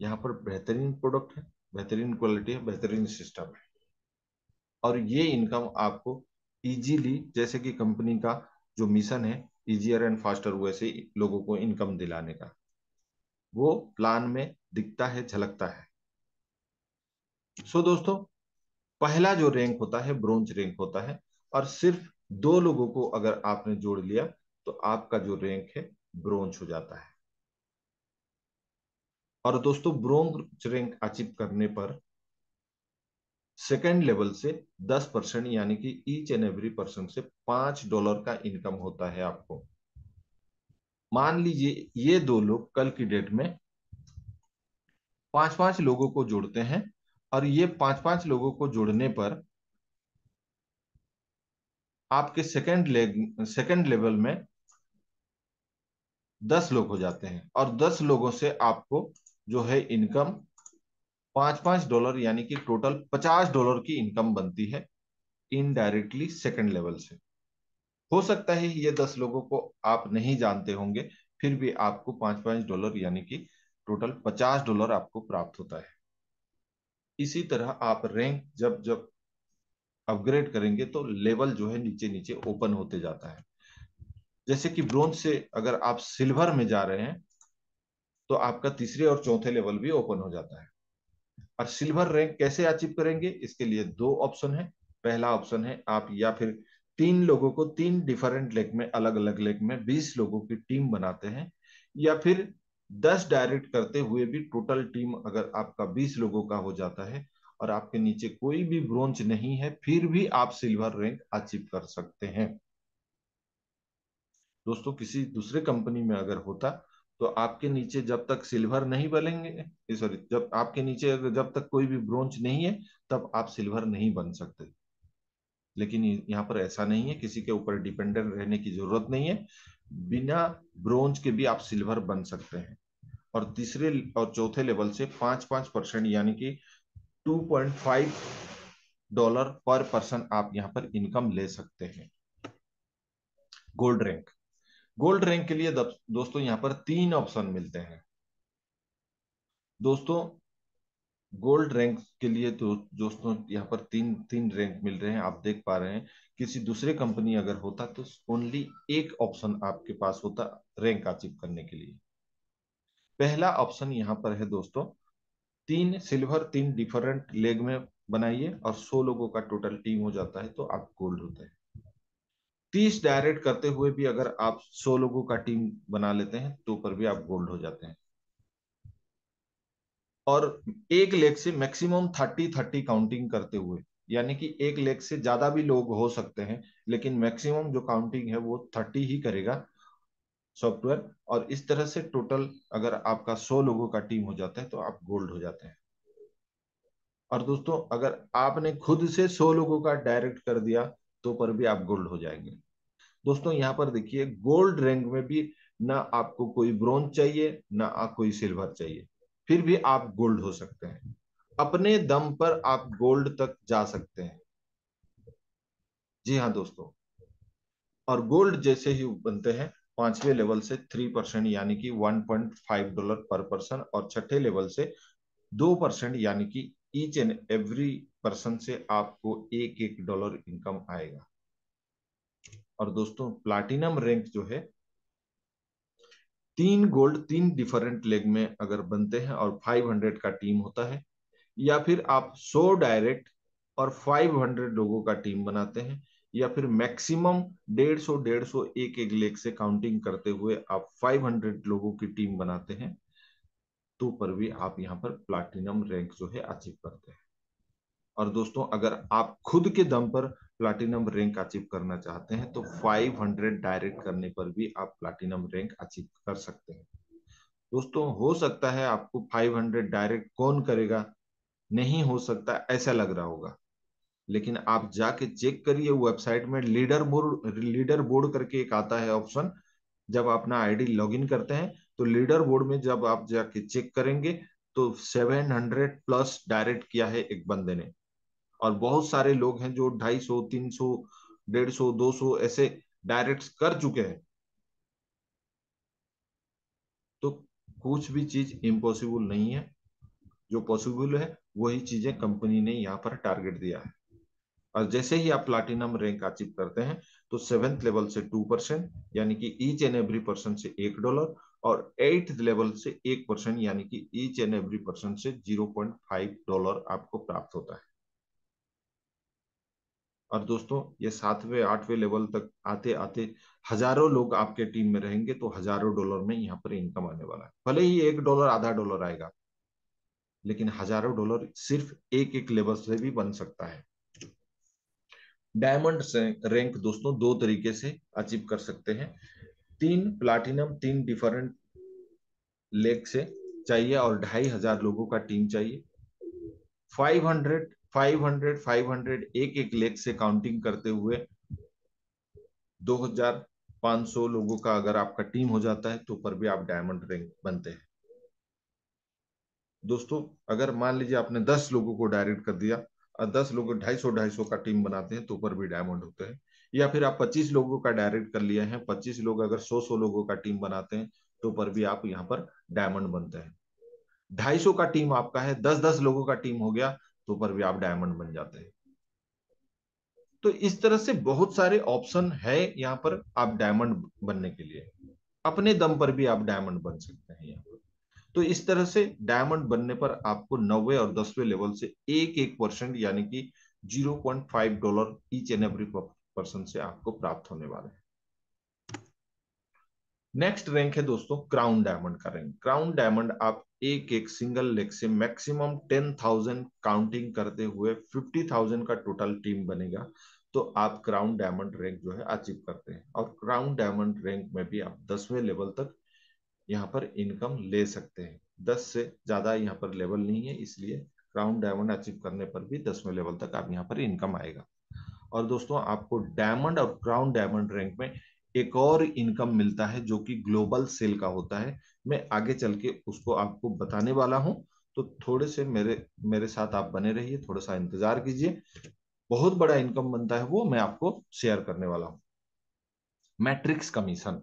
यहाँ पर बेहतरीन प्रोडक्ट है बेहतरीन क्वालिटी है बेहतरीन सिस्टम है और ये इनकम आपको इजीली जैसे कि कंपनी का जो मिशन है इजियर एंड फास्टर वे से लोगों को इनकम दिलाने का वो प्लान में दिखता है झलकता है सो so, दोस्तों पहला जो रैंक होता है ब्रोंज रैंक होता है और सिर्फ दो लोगों को अगर आपने जोड़ लिया तो आपका जो रैंक है ब्रोंज हो जाता है और दोस्तों ब्रोंज रैंक अचीव करने पर सेकेंड लेवल से दस परसेंट यानी कि ईच एंड एवरी पर्सन से पांच डॉलर का इनकम होता है आपको मान लीजिए ये दो लोग कल की डेट में पांच पांच लोगों को जोड़ते हैं और ये पांच पांच लोगों को जोड़ने पर आपके सेकेंड लेग सेकेंड लेवल में दस लोग हो जाते हैं और दस लोगों से आपको जो है इनकम पांच पांच डॉलर यानी कि टोटल पचास डॉलर की इनकम बनती है इनडायरेक्टली सेकंड लेवल से हो सकता है ये दस लोगों को आप नहीं जानते होंगे फिर भी आपको पांच पांच डॉलर यानी कि टोटल पचास डॉलर आपको प्राप्त होता है इसी तरह आप रैंक जब जब अपग्रेड करेंगे तो लेवल जो है नीचे नीचे ओपन होते जाता है जैसे कि ब्रोंज से अगर आप सिल्वर में जा रहे हैं तो आपका तीसरे और चौथे लेवल भी ओपन हो जाता है और सिल्वर रैंक कैसे अचीव करेंगे इसके लिए दो ऑप्शन है पहला ऑप्शन है आप या फिर तीन लोगों को तीन डिफरेंट लेग में अलग अलग लेग में बीस लोगों की टीम बनाते हैं या फिर दस डायरेक्ट करते हुए भी टोटल टीम अगर आपका बीस लोगों का हो जाता है और आपके नीचे कोई भी ब्रोंज नहीं है फिर भी आप सिल्वर रैंक अचीव कर सकते हैं दोस्तों किसी दूसरे कंपनी में अगर होता तो आपके नीचे जब तक सिल्वर नहीं बनेंगे सॉरी जब आपके नीचे जब तक कोई भी ब्रोंज नहीं है तब आप सिल्वर नहीं बन सकते लेकिन यहाँ पर ऐसा नहीं है किसी के ऊपर डिपेंडेंट रहने की जरूरत नहीं है बिना ब्रोंज के भी आप सिल्वर बन सकते हैं और तीसरे और चौथे लेवल से पांच पांच परसेंट यानी कि two point five dollar per person आप यहाँ पर इनकम ले सकते हैं गोल्ड रैंक गोल्ड रैंक के लिए दोस्तों यहाँ पर तीन ऑप्शन मिलते हैं दोस्तों गोल्ड रैंक के लिए तो दोस्तों यहाँ पर तीन तीन रैंक मिल रहे हैं आप देख पा रहे हैं किसी दूसरे कंपनी अगर होता तो ओनली एक ऑप्शन आपके पास होता रैंक अचीव करने के लिए पहला ऑप्शन यहाँ पर है दोस्तों तीन सिल्वर तीन डिफरेंट लेग में बनाइए और सौ लोगों का टोटल टीम हो जाता है तो आप गोल्ड होते हैं तीस डायरेक्ट करते हुए भी अगर आप सौ लोगों का टीम बना लेते हैं तो पर भी आप गोल्ड हो जाते हैं और एक लेग से मैक्सिमम थर्टी थर्टी काउंटिंग करते हुए यानी कि एक लेग से ज्यादा भी लोग हो सकते हैं लेकिन मैक्सिमम जो काउंटिंग है वो थर्टी ही करेगा सॉफ्टवेयर और इस तरह से टोटल अगर आपका सौ लोगों का टीम हो जाता है तो आप गोल्ड हो जाते हैं और दोस्तों अगर आपने खुद से सौ लोगों का डायरेक्ट कर दिया तो पर भी आप गोल्ड हो जाएंगे दोस्तों यहाँ पर देखिए गोल्ड रैंक में भी ना आपको कोई ब्रॉन्ज चाहिए ना आप कोई सिल्वर चाहिए फिर भी आप गोल्ड हो सकते हैं अपने दम पर आप गोल्ड तक जा सकते हैं जी हाँ दोस्तों और गोल्ड जैसे ही बनते हैं पांचवे लेवल से थ्री परसेंट यानी कि one point five dollar per person और छठे लेवल से दो परसेंट यानी कि ईच एंड एवरी पर्सन से आपको एक एक डॉलर इनकम आएगा और दोस्तों प्लाटिनम रैंक जो है तीन गोल्ड तीन डिफरेंट लेग में अगर बनते हैं और 500 का टीम होता है या फिर आप 100 डायरेक्ट और 500 लोगों का टीम बनाते हैं या फिर मैक्सिमम डेढ़ सौ डेढ़ सौ एक एक लेग से काउंटिंग करते हुए आप 500 लोगों की टीम बनाते हैं तो पर भी आप यहाँ पर प्लाटिनम रैंक जो है अचीव करते हैं और दोस्तों अगर आप खुद के दम पर प्लाटिनम रैंक अचीव करना चाहते हैं तो 500 डायरेक्ट करने पर भी आप प्लाटिनम रैंक अचीव कर सकते हैं दोस्तों हो सकता है आपको 500 डायरेक्ट कौन करेगा नहीं हो सकता ऐसा लग रहा होगा लेकिन आप जाके चेक करिए वेबसाइट में लीडर बोर्ड लीडर बोर्ड करके एक आता है ऑप्शन जब अपना आईडी लॉगिन करते हैं तो लीडर बोर्ड में जब आप जाके चेक करेंगे तो 700 प्लस डायरेक्ट किया है एक बंदे ने और बहुत सारे लोग हैं जो ढाई सौ तीन सौ डेढ़ सौ दो सौ ऐसे डायरेक्ट कर चुके हैं तो कुछ भी चीज इम्पॉसिबल नहीं है जो पॉसिबल है वही चीजें कंपनी ने यहाँ पर टारगेट दिया है और जैसे ही आप प्लाटिनम रैंक अचीव करते हैं तो सेवेंथ लेवल से टू परसेंट यानी कि ईच एंड एवरी पर्सन से एक डॉलर और एट लेवल से एक परसेंट यानी कि ईच एंड एवरी पर्सन से जीरो पॉइंट फाइव डॉलर आपको प्राप्त होता है और दोस्तों ये सातवें आठवें लेवल तक आते आते हजारों लोग आपके टीम में रहेंगे तो हजारों डॉलर में यहाँ पर इनकम आने वाला है भले ही एक डॉलर आधा डॉलर आएगा लेकिन हजारों डॉलर सिर्फ एक एक लेवल से भी बन सकता है डायमंड रैंक दोस्तों दो तरीके से अचीव कर सकते हैं तीन प्लाटिनम तीन डिफरेंट लेग से चाहिए और ढाई हजार लोगों का टीम चाहिए 500 500 500 एक एक लेख से काउंटिंग करते हुए 2500 लोगों का अगर आपका टीम हो जाता है तो पर भी आप डायमंड रैंक बनते हैं दोस्तों अगर मान लीजिए आपने 10 लोगों को डायरेक्ट कर दिया और 10 लोग 250 250 का टीम बनाते हैं तो पर भी डायमंड होते हैं या फिर आप 25 लोगों का डायरेक्ट कर लिए हैं 25 लोग अगर 100 100 लोगों का टीम बनाते हैं तो पर भी आप यहाँ पर डायमंड बनते हैं 250 का टीम आपका है 10 10 लोगों का टीम हो गया तो पर भी आप डायमंड बन जाते हैं तो इस तरह से बहुत सारे ऑप्शन है यहाँ पर आप डायमंड बनने के लिए अपने दम पर भी आप डायमंड बन सकते हैं यहाँ पर तो इस तरह से डायमंड बनने पर आपको नब्बे और दसवें लेवल से एक एक परसेंट यानी कि 0.5 dollar each and every person से आपको प्राप्त होने वाले हैं नेक्स्ट रैंक है दोस्तों क्राउन डायमंड का रैंक क्राउन डायमंड आप एक एक सिंगल लेग से मैक्सिमम टेन थाउजेंड काउंटिंग करते हुए फिफ्टी थाउजेंड का टोटल टीम बनेगा तो आप क्राउन डायमंड रैंक जो है अचीव करते हैं और क्राउन डायमंड रैंक में भी आप दसवें लेवल तक यहाँ पर इनकम ले सकते हैं दस से ज्यादा यहाँ पर लेवल नहीं है इसलिए क्राउन डायमंड अचीव करने पर भी दसवें लेवल तक आप यहाँ पर इनकम आएगा और दोस्तों आपको डायमंड और क्राउन डायमंड रैंक में एक और इनकम मिलता है जो कि ग्लोबल सेल का होता है मैं आगे चल के उसको आपको बताने वाला हूं तो थोड़े से मेरे मेरे साथ आप बने रहिए थोड़ा सा इंतजार कीजिए बहुत बड़ा इनकम बनता है वो मैं आपको शेयर करने वाला हूं मैट्रिक्स कमीशन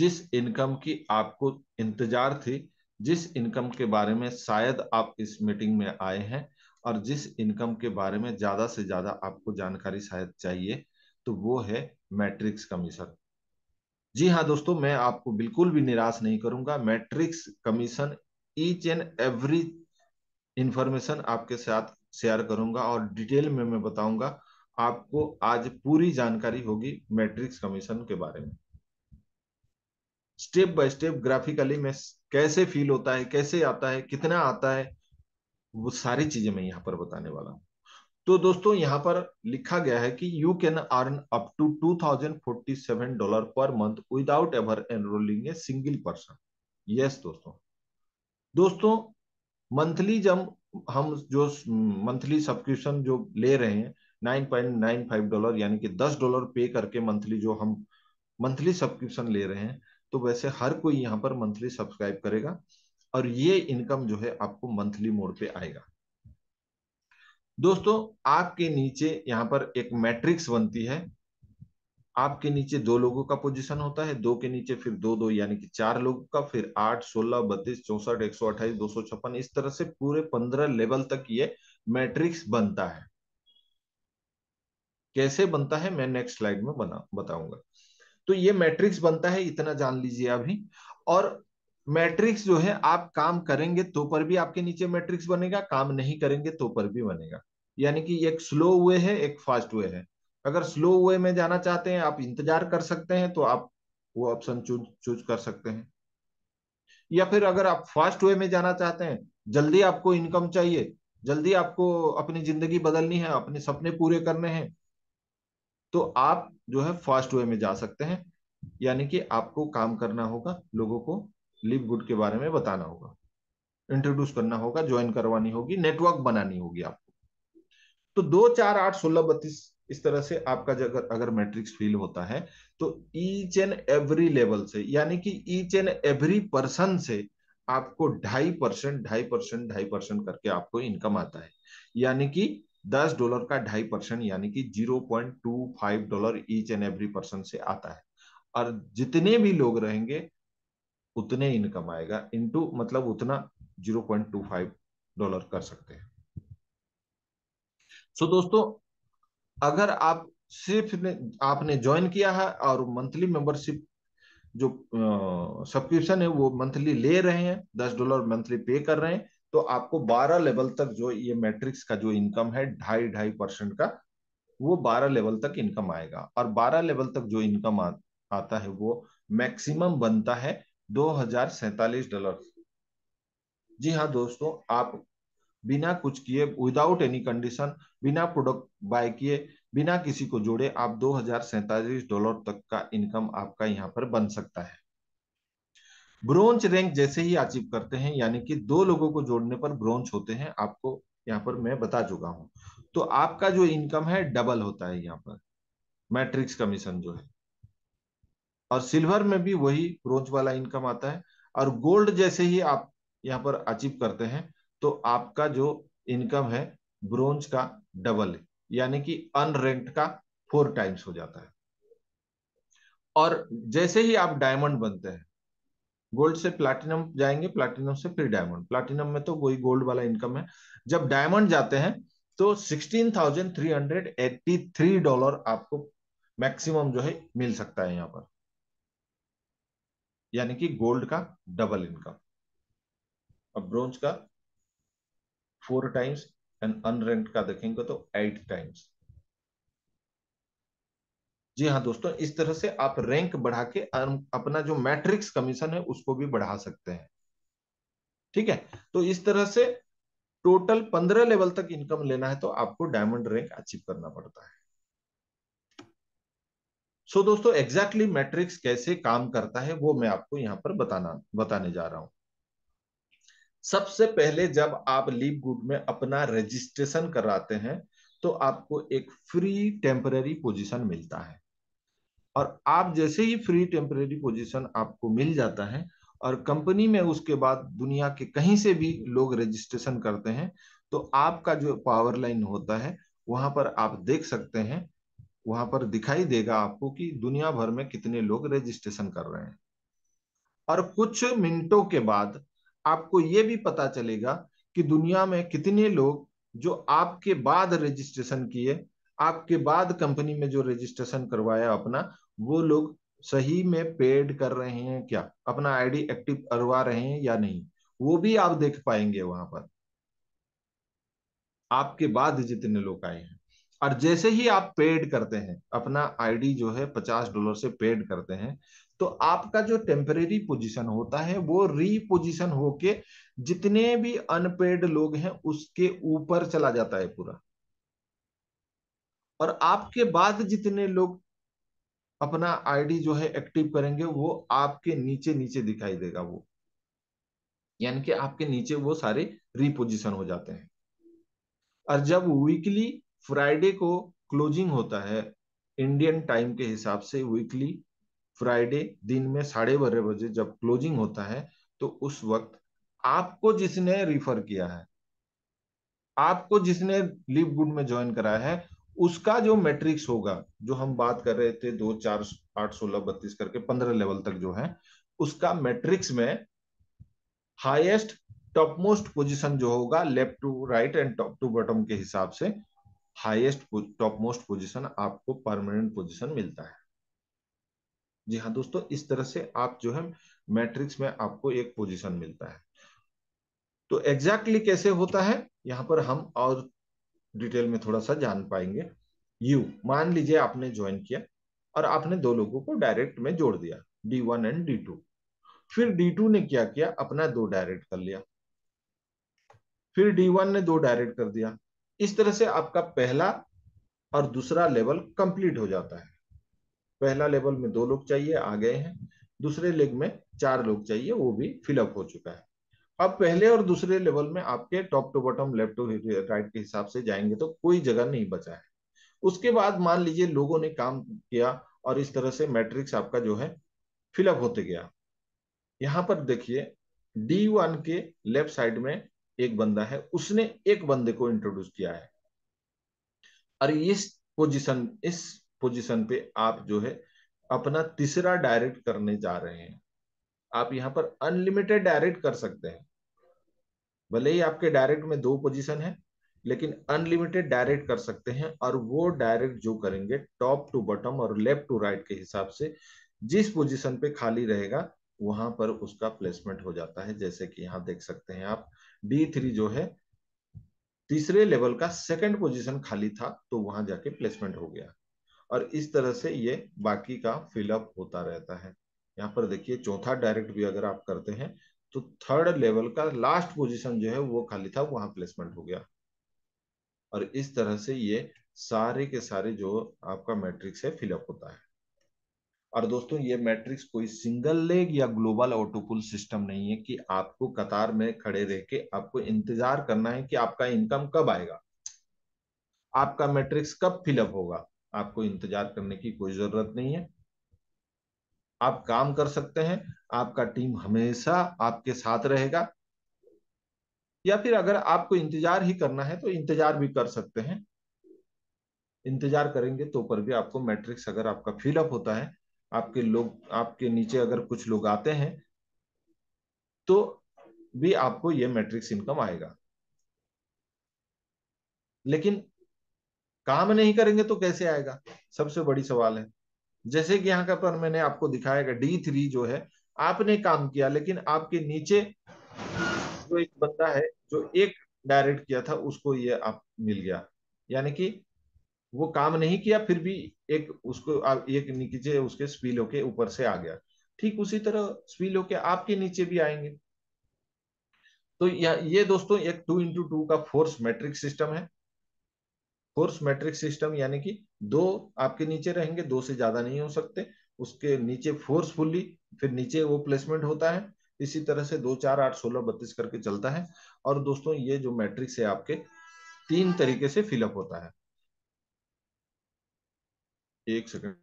जिस इनकम की आपको इंतजार थी जिस इनकम के बारे में शायद आप इस मीटिंग में आए हैं और जिस इनकम के बारे में ज्यादा से ज्यादा आपको जानकारी शायद चाहिए तो वो है मैट्रिक्स कमीशन जी हाँ दोस्तों मैं आपको बिल्कुल भी निराश नहीं करूंगा matrix commission each and every information आपके साथ शेयर करूंगा और डिटेल में मैं बताऊंगा आपको आज पूरी जानकारी होगी मैट्रिक्स कमीशन के बारे में स्टेप बाय स्टेप ग्राफिकली में कैसे फील होता है कैसे आता है कितना आता है वो सारी चीजें मैं यहां पर बताने वाला हूं तो दोस्तों यहां पर लिखा गया है कि you can earn up to two thousand forty seven dollar per month without ever enrolling a single person yes दोस्तों दोस्तों मंथली जब हम जो मंथली सब्सक्रिप्शन जो ले रहे हैं nine point nine five dollar यानी कि दस डॉलर पे करके मंथली जो हम मंथली सब्सक्रिप्शन ले रहे हैं तो वैसे हर कोई यहाँ पर मंथली सब्सक्राइब करेगा और ये इनकम जो है आपको मंथली मोड पे आएगा दोस्तों आपके नीचे यहां पर एक मैट्रिक्स बनती है आपके नीचे दो लोगों का पोजीशन होता है दो के नीचे फिर दो दो यानी कि चार लोगों का फिर आठ सोलह बत्तीस चौसठ एक सौ अट्ठाईस दो सौ छप्पन इस तरह से पूरे पंद्रह लेवल तक ये मैट्रिक्स बनता है कैसे बनता है मैं नेक्स्ट स्लाइड में बना बताऊंगा तो ये मैट्रिक्स बनता है इतना जान लीजिए अभी और मैट्रिक्स जो है आप काम करेंगे तो पर भी आपके नीचे मैट्रिक्स बनेगा काम नहीं करेंगे तो पर भी बनेगा यानी कि एक स्लो वे है एक फास्ट वे है अगर स्लो वे में जाना चाहते हैं आप इंतजार कर सकते हैं तो आप वो ऑप्शन चूज चूज कर सकते हैं या फिर अगर आप फास्ट वे में जाना चाहते हैं जल्दी आपको इनकम चाहिए जल्दी आपको अपनी जिंदगी बदलनी है अपने सपने पूरे करने हैं तो आप जो है फास्ट वे में जा सकते हैं यानी कि आपको काम करना होगा लोगों को लिव गुड के बारे में बताना होगा इंट्रोड्यूस करना होगा ज्वाइन करवानी होगी नेटवर्क बनानी होगी आपको तो दो चार आठ सोलह बत्तीस इस तरह से आपका अगर अगर मैट्रिक्स फील होता है तो ईच एंड एवरी लेवल से यानी कि ईच एंड एवरी पर्सन से आपको ढाई परसेंट ढाई परसेंट ढाई परसेंट करके आपको इनकम आता है यानी कि दस डॉलर का ढाई परसेंट यानी कि zero point two five dollar each and every person से आता है और जितने भी लोग रहेंगे उतने इनकम आएगा इनटू मतलब उतना zero point two five dollar कर सकते हैं सो so, दोस्तों अगर आप सिर्फ ने आपने ज्वाइन किया है और मंथली मेंबरशिप जो सब्सक्रिप्शन है वो मंथली ले रहे हैं दस डॉलर मंथली पे कर रहे हैं तो आपको बारह लेवल तक जो ये मैट्रिक्स का जो इनकम है ढाई ढाई परसेंट का वो बारह लेवल तक इनकम आएगा और बारह लेवल तक जो इनकम आ, आता है वो मैक्सिमम बनता है दो डॉलर जी हाँ दोस्तों आप बिना कुछ किए विदाउट एनी कंडीशन बिना प्रोडक्ट बाय किए बिना किसी को जोड़े आप दो डॉलर तक का इनकम आपका यहाँ पर बन सकता है ब्रोंच रैंक जैसे ही अचीव करते हैं यानी कि दो लोगों को जोड़ने पर ब्रोंच होते हैं आपको यहाँ पर मैं बता चुका हूं तो आपका जो इनकम है डबल होता है यहाँ पर मैट्रिक्स कमीशन जो है और सिल्वर में भी वही ब्रोंच वाला इनकम आता है और गोल्ड जैसे ही आप यहाँ पर अचीव करते हैं तो आपका जो इनकम है ब्रोंज का डबल यानी कि अनरेंट का फोर टाइम्स हो जाता है और जैसे ही आप डायमंड बनते हैं गोल्ड से प्लाटिनम जाएंगे प्लाटिनम से फिर डायमंड प्लैटिनम में तो वही गोल्ड वाला इनकम है जब डायमंड जाते हैं तो 16,383 डॉलर आपको मैक्सिमम जो है मिल सकता है यहां पर यानी कि गोल्ड का डबल इनकम अब ब्रोंज का फोर टाइम्स एंड अनरैंक्ड का देखेंगे तो एट टाइम्स जी हाँ दोस्तों इस तरह से आप रैंक बढ़ा के अपना जो मैट्रिक्स कमीशन है उसको भी बढ़ा सकते हैं ठीक है तो इस तरह से टोटल पंद्रह लेवल तक इनकम लेना है तो आपको डायमंड रैंक अचीव करना पड़ता है सो so, दोस्तों एग्जैक्टली exactly मैट्रिक्स कैसे काम करता है वो मैं आपको यहां पर बताना बताने जा रहा हूं सबसे पहले जब आप लीप गुड में अपना रजिस्ट्रेशन कराते हैं तो आपको एक फ्री टेम्पररी पोजीशन मिलता है और आप जैसे ही फ्री टेम्पररी पोजीशन आपको मिल जाता है और कंपनी में उसके बाद दुनिया के कहीं से भी लोग रजिस्ट्रेशन करते हैं तो आपका जो पावर लाइन होता है वहां पर आप देख सकते हैं वहां पर दिखाई देगा आपको कि दुनिया भर में कितने लोग रजिस्ट्रेशन कर रहे हैं और कुछ मिनटों के बाद आपको ये भी पता चलेगा कि दुनिया में कितने लोग जो आपके बाद रजिस्ट्रेशन किए आपके बाद कंपनी में जो रजिस्ट्रेशन करवाया अपना वो लोग सही में पेड कर रहे हैं क्या अपना आईडी एक्टिव करवा रहे हैं या नहीं वो भी आप देख पाएंगे वहां पर आपके बाद जितने लोग आए हैं और जैसे ही आप पेड करते हैं अपना आईडी जो है पचास डॉलर से पेड करते हैं तो आपका जो टेम्परेरी पोजीशन होता है वो रीपोजिशन होके जितने भी अनपेड लोग हैं उसके ऊपर चला जाता है पूरा और आपके बाद जितने लोग अपना आईडी जो है एक्टिव करेंगे वो आपके नीचे नीचे दिखाई देगा वो यानी कि आपके नीचे वो सारे रिपोजिशन हो जाते हैं और जब वीकली फ्राइडे को क्लोजिंग होता है इंडियन टाइम के हिसाब से वीकली फ्राइडे दिन में साढ़े बारह बजे जब क्लोजिंग होता है तो उस वक्त आपको जिसने रिफर किया है आपको जिसने लिव गुड में ज्वाइन कराया है उसका जो मैट्रिक्स होगा जो हम बात कर रहे थे दो चार आठ सोलह बत्तीस करके पंद्रह लेवल तक जो है उसका मैट्रिक्स में हाईएस्ट टॉप मोस्ट पोजिशन जो होगा left to right and top to bottom के हिसाब से हाईएस्ट टॉप मोस्ट पोजिशन आपको परमानेंट पोजिशन मिलता है जी हाँ दोस्तों इस तरह से आप जो है मैट्रिक्स में आपको एक पोजीशन मिलता है तो एग्जैक्टली exactly कैसे होता है यहाँ पर हम और डिटेल में थोड़ा सा जान पाएंगे यू मान लीजिए आपने ज्वाइन किया और आपने दो लोगों को डायरेक्ट में जोड़ दिया D one and D two फिर डी टू ने क्या किया अपना दो डायरेक्ट कर लिया फिर डी वन ने दो डायरेक्ट कर दिया इस तरह से आपका पहला और दूसरा लेवल कंप्लीट हो जाता है पहला लेवल में दो लोग चाहिए आ गए हैं दूसरे लेग में चार लोग चाहिए वो भी फिलअप हो चुका है अब पहले और दूसरे लेवल में आपके top to bottom left to right के हिसाब से जाएंगे तो कोई जगह नहीं बचा है उसके बाद मान लीजिए लोगों ने काम किया और इस तरह से मैट्रिक्स आपका जो है फिलअप होते गया यहां पर देखिए डी वन के लेफ्ट साइड में एक बंदा है उसने एक बंदे को इंट्रोड्यूस किया है और इस पोजीशन इस पोजीशन पे आप जो है अपना तीसरा डायरेक्ट करने जा रहे हैं आप यहाँ पर अनलिमिटेड डायरेक्ट कर सकते हैं भले ही आपके डायरेक्ट में दो पोजीशन है लेकिन अनलिमिटेड डायरेक्ट कर सकते हैं और वो डायरेक्ट जो करेंगे टॉप टू बॉटम और लेफ्ट टू राइट के हिसाब से जिस पोजिशन पे खाली रहेगा वहां पर उसका प्लेसमेंट हो जाता है जैसे कि यहाँ देख सकते हैं आप डी थ्री जो है तीसरे लेवल का सेकंड पोजीशन खाली था तो वहां जाके प्लेसमेंट हो गया और इस तरह से ये बाकी का फिलअप होता रहता है यहाँ पर देखिए चौथा डायरेक्ट भी अगर आप करते हैं तो थर्ड लेवल का लास्ट पोजीशन जो है वो खाली था वहां प्लेसमेंट हो गया और इस तरह से ये सारे के सारे जो आपका मैट्रिक्स है फिलअप होता है और दोस्तों ये मैट्रिक्स कोई सिंगल लेग या ग्लोबल ऑटोपुल सिस्टम नहीं है कि आपको कतार में खड़े रह के आपको इंतजार करना है कि आपका इनकम कब आएगा आपका मैट्रिक्स कब फिलअप होगा आपको इंतजार करने की कोई जरूरत नहीं है आप काम कर सकते हैं आपका टीम हमेशा आपके साथ रहेगा या फिर अगर आपको इंतजार ही करना है तो इंतजार भी कर सकते हैं इंतजार करेंगे तो पर भी आपको मैट्रिक्स अगर आपका फिलअप होता है आपके लोग आपके नीचे अगर कुछ लोग आते हैं तो भी आपको यह मैट्रिक्स इनकम आएगा लेकिन काम नहीं करेंगे तो कैसे आएगा सबसे बड़ी सवाल है जैसे कि यहाँ का पर मैंने आपको दिखाया डी थ्री जो है आपने काम किया लेकिन आपके नीचे जो एक बंदा है जो एक डायरेक्ट किया था उसको ये आप मिल गया यानी कि वो काम नहीं किया फिर भी एक उसको एक नीचे उसके स्पीलो के ऊपर से आ गया ठीक उसी तरह स्पीलो के आपके नीचे भी आएंगे तो यह ये दोस्तों एक टू इंटू टू का फोर्स मैट्रिक सिस्टम है फोर्स मैट्रिक सिस्टम यानी कि दो आपके नीचे रहेंगे दो से ज्यादा नहीं हो सकते उसके नीचे फोर्सफुली फिर नीचे वो प्लेसमेंट होता है इसी तरह से दो चार आठ सोलह बत्तीस करके चलता है और दोस्तों ये जो मैट्रिक्स है आपके तीन तरीके से फिलअप होता है एक सेकेंड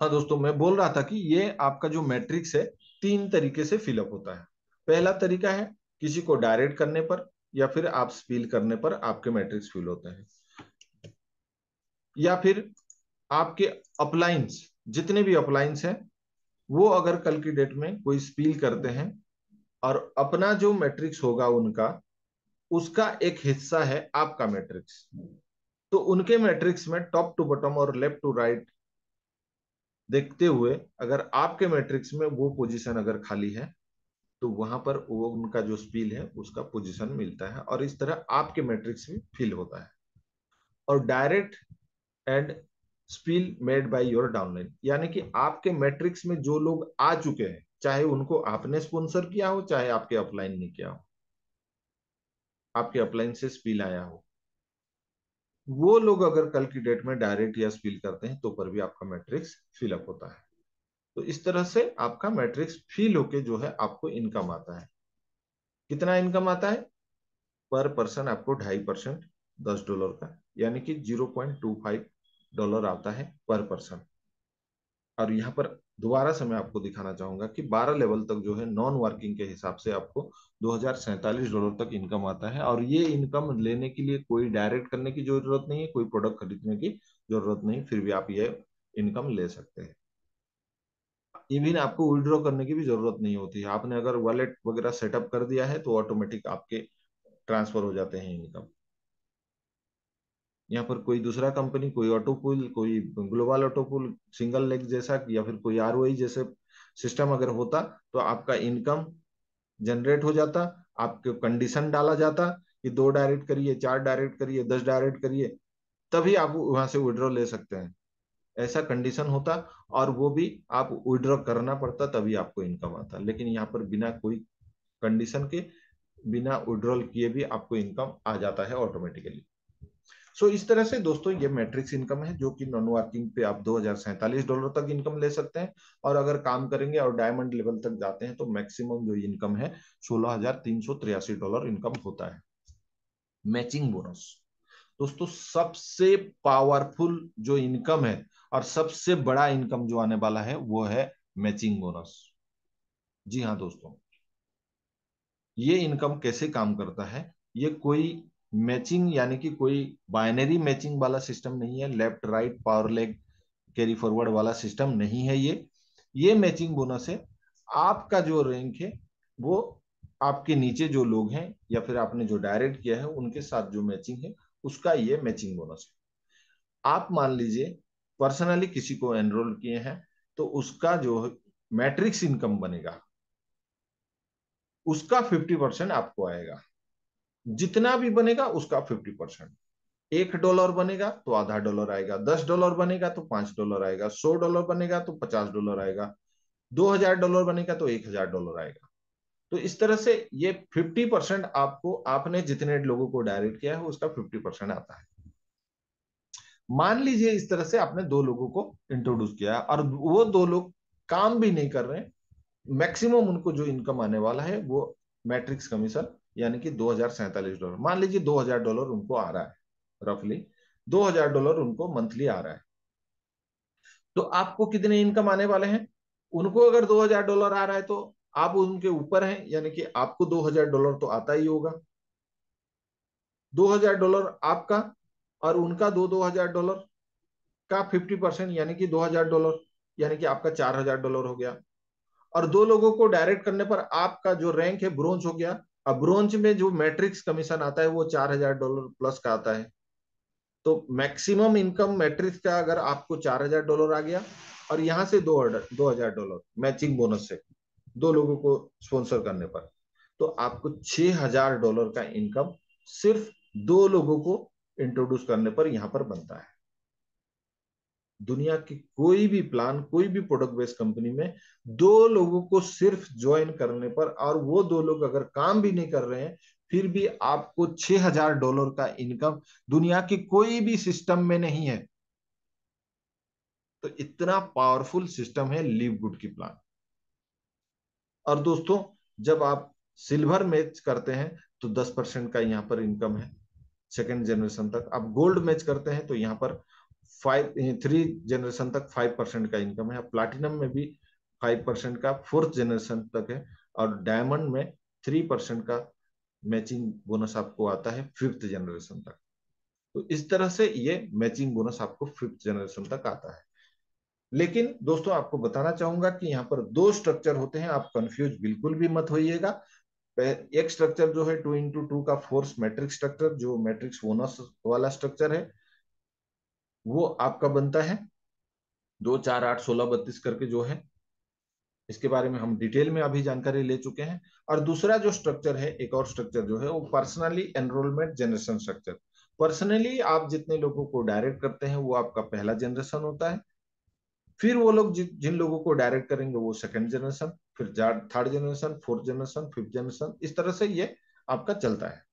हाँ दोस्तों मैं बोल रहा था कि ये आपका जो मैट्रिक्स है तीन तरीके से फिलअप होता है पहला तरीका है किसी को डायरेक्ट करने पर या फिर आप स्पील करने पर आपके मैट्रिक्स फिल होते हैं या फिर आपके अपलाइंस जितने भी अपलाइंस हैं वो अगर कल की डेट में कोई स्पील करते हैं और अपना जो मैट्रिक्स होगा उनका उसका एक हिस्सा है आपका मैट्रिक्स तो उनके मैट्रिक्स में टॉप टू बॉटम और लेफ्ट टू राइट देखते हुए अगर आपके मैट्रिक्स में वो पोजीशन अगर खाली है तो वहां पर वो उनका जो स्पील है उसका पोजीशन मिलता है और इस तरह आपके मैट्रिक्स भी फिल होता है और direct and spill made by your downline यानी कि आपके मैट्रिक्स में जो लोग आ चुके हैं चाहे उनको आपने स्पॉन्सर किया हो चाहे आपके अपलाइन ने किया हो आपके अपलाइन से स्पील आया हो वो लोग अगर कल की डेट में डायरेक्ट यस फिल करते हैं तो पर भी आपका मैट्रिक्स फिलअप होता है तो इस तरह से आपका मैट्रिक्स फिल होके जो है आपको इनकम आता है कितना इनकम आता है पर पर्सन आपको ढाई परसेंट दस डॉलर का यानी कि zero point two five dollar आता है पर पर्सन और यहाँ पर दोबारा से मैं आपको दिखाना चाहूंगा कि 12 लेवल तक जो है नॉन वर्किंग के हिसाब से आपको दो डॉलर तक इनकम आता है और ये इनकम लेने के लिए कोई डायरेक्ट करने की जरूरत नहीं है कोई प्रोडक्ट खरीदने की जरूरत नहीं फिर भी आप ये इनकम ले सकते हैं इवन आपको विड्रॉ करने की भी जरूरत नहीं होती है आपने अगर वॉलेट वगैरह सेटअप कर दिया है तो ऑटोमेटिक आपके ट्रांसफर हो जाते हैं इनकम यहाँ पर कोई दूसरा कंपनी कोई ऑटोपुल कोई ग्लोबल ऑटोपुल सिंगल लेग जैसा या फिर कोई आर जैसे सिस्टम अगर होता तो आपका इनकम जनरेट हो जाता आपके कंडीशन डाला जाता कि दो डायरेक्ट करिए चार डायरेक्ट करिए दस डायरेक्ट करिए तभी आप वहां से विड्रॉ ले सकते हैं ऐसा कंडीशन होता और वो भी आप विड्रॉ करना पड़ता तभी आपको इनकम आता लेकिन यहाँ पर बिना कोई कंडीशन के बिना विड्रॉल किए भी आपको इनकम आ जाता है ऑटोमेटिकली सो इस तरह से दोस्तों ये मैट्रिक्स इनकम है जो कि नॉन वर्किंग पे आप दो डॉलर तक इनकम ले सकते हैं और अगर काम करेंगे और डायमंड लेवल तक जाते हैं तो मैक्सिमम जो इनकम है सोलह डॉलर इनकम होता है मैचिंग बोनस दोस्तों सबसे पावरफुल जो इनकम है और सबसे बड़ा इनकम जो आने वाला है वो है मैचिंग बोनस जी हाँ दोस्तों ये इनकम कैसे काम करता है ये कोई मैचिंग यानी कि कोई बाइनरी मैचिंग वाला सिस्टम नहीं है left right power leg carry forward वाला सिस्टम नहीं है ये ये मैचिंग बोनस है आपका जो रैंक है वो आपके नीचे जो लोग हैं या फिर आपने जो डायरेक्ट किया है उनके साथ जो मैचिंग है उसका ये मैचिंग बोनस है आप मान लीजिए पर्सनली किसी को एनरोल किए हैं तो उसका जो मैट्रिक्स इनकम बनेगा उसका फिफ्टी परसेंट आपको आएगा जितना भी बनेगा उसका फिफ्टी परसेंट एक डॉलर बनेगा तो आधा डॉलर आएगा दस डॉलर बनेगा तो पांच डॉलर आएगा सौ डॉलर बनेगा तो पचास डॉलर आएगा दो हजार डॉलर बनेगा तो एक हजार डॉलर आएगा तो इस तरह से ये फिफ्टी परसेंट आपको आपने जितने लोगों को डायरेक्ट किया है उसका फिफ्टी परसेंट आता है मान लीजिए इस तरह से आपने दो लोगों को इंट्रोड्यूस किया और वो दो लोग काम भी नहीं कर रहे मैक्सिमम उनको जो इनकम आने वाला है वो मैट्रिक्स कमीशन यानी कि दो डॉलर मान लीजिए 2000 डॉलर उनको आ रहा है रफली 2000 डॉलर उनको मंथली आ रहा है तो आपको कितने इनकम आने वाले हैं उनको अगर 2000 डॉलर आ रहा है तो आप उनके ऊपर हैं यानी कि आपको 2000 डॉलर तो आता ही होगा 2000 डॉलर आपका और उनका दो दो हजार डॉलर का फिफ्टी परसेंट यानी कि दो हजार डॉलर यानी कि आपका चार हजार डॉलर हो गया और दो लोगों को डायरेक्ट करने पर आपका जो रैंक है ब्रोंज हो गया अब में जो मैट्रिक्स कमीशन आता है वो चार हजार डॉलर प्लस का आता है तो मैक्सिमम इनकम मैट्रिक्स का अगर आपको चार हजार डॉलर आ गया और यहां से दो दो हजार डॉलर मैचिंग बोनस से दो लोगों को स्पॉन्सर करने पर तो आपको छह हजार डॉलर का इनकम सिर्फ दो लोगों को इंट्रोड्यूस करने पर यहां पर बनता है दुनिया की कोई भी प्लान कोई भी प्रोडक्ट बेस्ड कंपनी में दो लोगों को सिर्फ ज्वाइन करने पर और वो दो लोग अगर काम भी नहीं कर रहे हैं फिर भी आपको छ हजार डॉलर का इनकम दुनिया की कोई भी सिस्टम में नहीं है तो इतना पावरफुल सिस्टम है लिव गुड की प्लान और दोस्तों जब आप सिल्वर मैच करते हैं तो दस परसेंट का यहां पर इनकम है सेकेंड जनरेशन तक आप गोल्ड मैच करते हैं तो यहां पर फाइव थ्री जनरेशन तक फाइव परसेंट का इनकम है प्लाटिनम में भी फाइव परसेंट का फोर्थ जनरेशन तक है और डायमंड में थ्री परसेंट का मैचिंग बोनस आपको आता है फिफ्थ जनरेशन तक तो इस तरह से ये मैचिंग बोनस आपको फिफ्थ जनरेशन तक आता है लेकिन दोस्तों आपको बताना चाहूंगा कि यहाँ पर दो स्ट्रक्चर होते हैं आप कंफ्यूज बिल्कुल भी मत होइएगा एक स्ट्रक्चर जो है टू इंटू टू का फोर्स मैट्रिक्स स्ट्रक्चर जो मैट्रिक्स बोनस वाला स्ट्रक्चर है वो आपका बनता है दो चार आठ सोलह बत्तीस करके जो है इसके बारे में हम डिटेल में अभी जानकारी ले चुके हैं और दूसरा जो स्ट्रक्चर है एक और स्ट्रक्चर जो है वो personally enrolment generation structure personally आप जितने लोगों को डायरेक्ट करते हैं वो आपका पहला जनरेशन होता है फिर वो लोग जि, जिन लोगों को डायरेक्ट करेंगे वो सेकंड जनरेशन फिर third generation fourth generation fifth generation इस तरह से ये आपका चलता है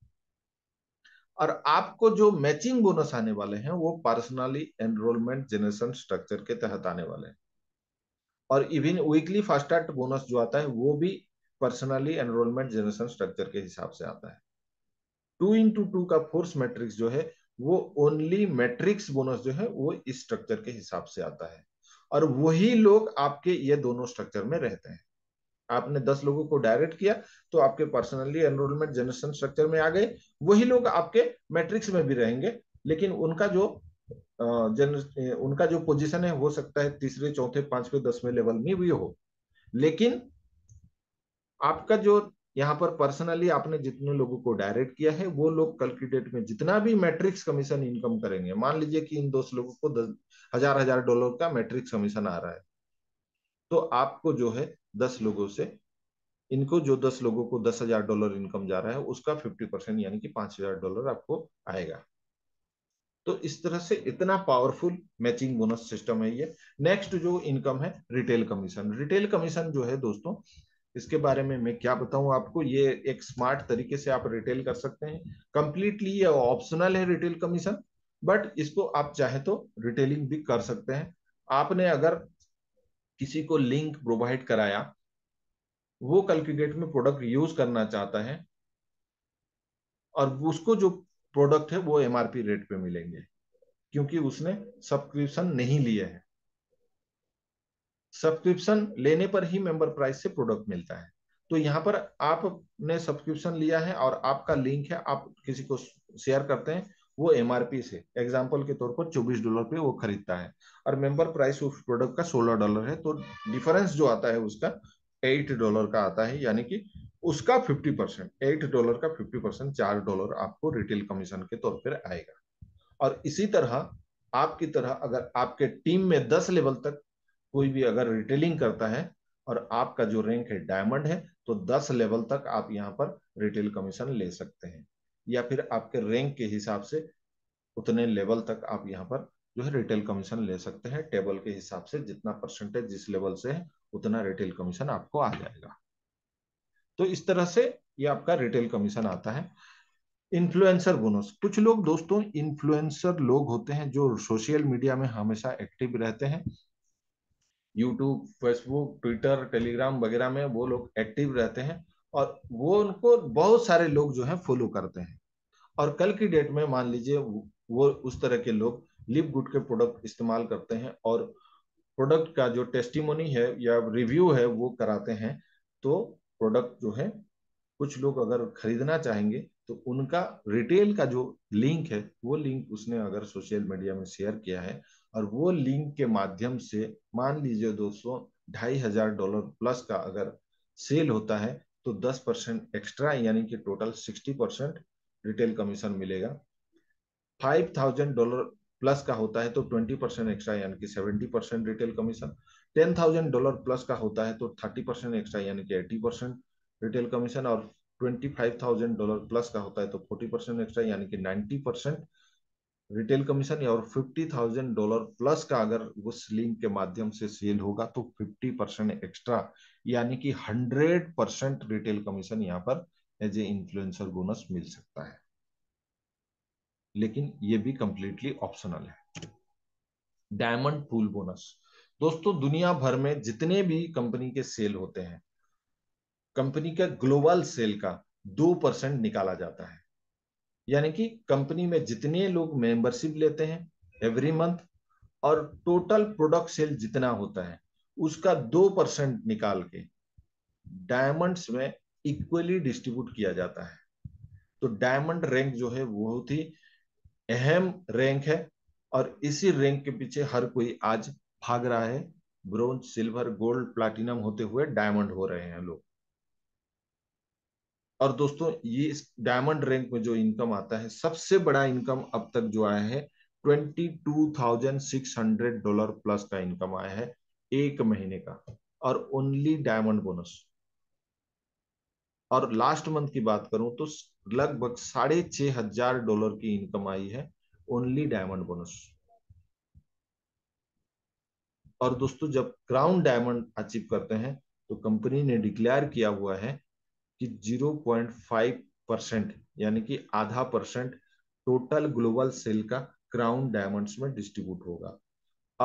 और आपको जो मैचिंग बोनस आने वाले हैं वो पर्सनली एनरोलमेंट जनरेशन स्ट्रक्चर के तहत आने वाले हैं और even weekly fast start bonus जो आता है वो भी पर्सनली एनरोलमेंट जनरेशन स्ट्रक्चर के हिसाब से आता है टू इंटू टू का फोर्स मैट्रिक्स जो है वो ओनली मैट्रिक्स बोनस जो है वो इस स्ट्रक्चर के हिसाब से आता है और वही लोग आपके ये दोनों स्ट्रक्चर में रहते हैं आपने दस लोगों को डायरेक्ट किया तो आपके पर्सनली एनरोलमेंट जनरेशन स्ट्रक्चर में आ गए वही लोग आपके मैट्रिक्स में भी रहेंगे लेकिन उनका जो जन उनका जो पोजीशन है हो सकता है तीसरे चौथे पांचवे दसवें लेवल में भी हो लेकिन आपका जो यहाँ पर पर्सनली आपने जितने लोगों को डायरेक्ट किया है वो लोग कल की डेट में जितना भी मैट्रिक्स कमीशन इनकम करेंगे मान लीजिए कि इन दोस्त लोगों को दस हजार हजार डॉलर का मैट्रिक्स कमीशन आ रहा है तो आपको जो है दस लोगों से इनको जो दस लोगों को दस हजार डॉलर इनकम जा रहा है उसका फिफ्टी परसेंट यानी कि पांच हजार डॉलर आपको आएगा तो इस तरह से इतना पावरफुल मैचिंग बोनस सिस्टम है ये नेक्स्ट जो इनकम है रिटेल कमीशन रिटेल कमीशन जो है दोस्तों इसके बारे में मैं क्या बताऊं आपको ये एक स्मार्ट तरीके से आप रिटेल कर सकते हैं कंप्लीटली ये ऑप्शनल है रिटेल कमीशन बट इसको आप चाहे तो रिटेलिंग भी कर सकते हैं आपने अगर किसी को लिंक प्रोवाइड कराया वो कैलकुलेट में प्रोडक्ट यूज करना चाहता है और उसको जो प्रोडक्ट है वो एमआरपी रेट पे मिलेंगे क्योंकि उसने सब्सक्रिप्शन नहीं लिए है सब्सक्रिप्शन लेने पर ही मेंबर प्राइस से प्रोडक्ट मिलता है तो यहाँ पर आपने सब्सक्रिप्शन लिया है और आपका लिंक है आप किसी को शेयर करते हैं वो एमआरपी से एग्जाम्पल के तौर पर चौबीस डॉलर पे वो खरीदता है और मेंबर प्राइस उस प्रोडक्ट का सोलह डॉलर है तो डिफरेंस जो आता है उसका एट डॉलर का आता है यानी कि उसका फिफ्टी परसेंट एट डॉलर का फिफ्टी परसेंट चार डॉलर आपको रिटेल कमीशन के तौर पर आएगा और इसी तरह आपकी तरह अगर आपके टीम में दस लेवल तक कोई भी अगर रिटेलिंग करता है और आपका जो रैंक है डायमंड है तो दस लेवल तक आप यहाँ पर रिटेल कमीशन ले सकते हैं या फिर आपके रैंक के हिसाब से उतने लेवल तक आप यहाँ पर जो है रिटेल कमीशन ले सकते हैं टेबल के हिसाब से जितना परसेंटेज जिस लेवल से है उतना रिटेल कमीशन आपको आ जाएगा तो इस तरह से ये आपका रिटेल कमीशन आता है इन्फ्लुएंसर बोनस कुछ लोग दोस्तों इन्फ्लुएंसर लोग होते हैं जो सोशल मीडिया में हमेशा एक्टिव रहते हैं यूट्यूब फेसबुक ट्विटर टेलीग्राम वगैरह में वो लोग एक्टिव रहते हैं और वो उनको बहुत सारे लोग जो हैं फॉलो करते हैं और कल की डेट में मान लीजिए वो उस तरह के लोग लिप गुड के प्रोडक्ट इस्तेमाल करते हैं और प्रोडक्ट का जो टेस्टिमोनी है या रिव्यू है वो कराते हैं तो प्रोडक्ट जो है कुछ लोग अगर खरीदना चाहेंगे तो उनका रिटेल का जो लिंक है वो लिंक उसने अगर सोशल मीडिया में शेयर किया है और वो लिंक के माध्यम से मान लीजिए दोस्तों ढाई हजार डॉलर प्लस का अगर सेल होता है तो 10 परसेंट एक्स्ट्रा यानी कि टोटल 60 परसेंट रिटेल कमीशन मिलेगा 5000 डॉलर प्लस का होता है तो 20 परसेंट एक्स्ट्रा यानी कि 70 percent retail commission 10,000 dollar plus का होता है तो 30 परसेंट एक्स्ट्रा यानी कि 80 परसेंट रिटेल कमीशन और 25,000 डॉलर प्लस का होता है तो 40 परसेंट एक्स्ट्रा यानी कि 90 परसेंट रिटेल कमीशन और फिफ्टी थाउजेंड डॉलर प्लस का अगर उस लिंक के माध्यम से सेल होगा तो फिफ्टी परसेंट एक्स्ट्रा यानी कि हंड्रेड परसेंट रिटेल कमीशन यहाँ पर एज ए इन्फ्लुएंसर बोनस मिल सकता है लेकिन ये भी कंप्लीटली ऑप्शनल है डायमंड पूल बोनस दोस्तों दुनिया भर में जितने भी कंपनी के सेल होते हैं कंपनी का ग्लोबल सेल का दो परसेंट निकाला जाता है यानी कि कंपनी में जितने लोग मेंबरशिप लेते हैं एवरी मंथ और टोटल प्रोडक्ट सेल जितना होता है उसका दो परसेंट निकाल के डायमंड्स में इक्वली डिस्ट्रीब्यूट किया जाता है तो डायमंड रैंक जो है बहुत ही अहम रैंक है और इसी रैंक के पीछे हर कोई आज भाग रहा है ब्रोंज सिल्वर गोल्ड प्लैटिनम होते हुए डायमंड हो रहे हैं लोग और दोस्तों ये इस डायमंड रैंक में जो इनकम आता है सबसे बड़ा इनकम अब तक जो आया है twenty two thousand six hundred dollar plus का इनकम आया है एक महीने का और ओनली डायमंड बोनस और लास्ट मंथ की बात करूं तो लगभग साढ़े छह हजार डॉलर की इनकम आई है ओनली डायमंड बोनस और दोस्तों जब क्राउन डायमंड अचीव करते हैं तो कंपनी ने डिक्लेयर किया हुआ है कि 0.5 परसेंट यानी कि आधा परसेंट टोटल ग्लोबल सेल का क्राउन डायमंड्स में डिस्ट्रीब्यूट होगा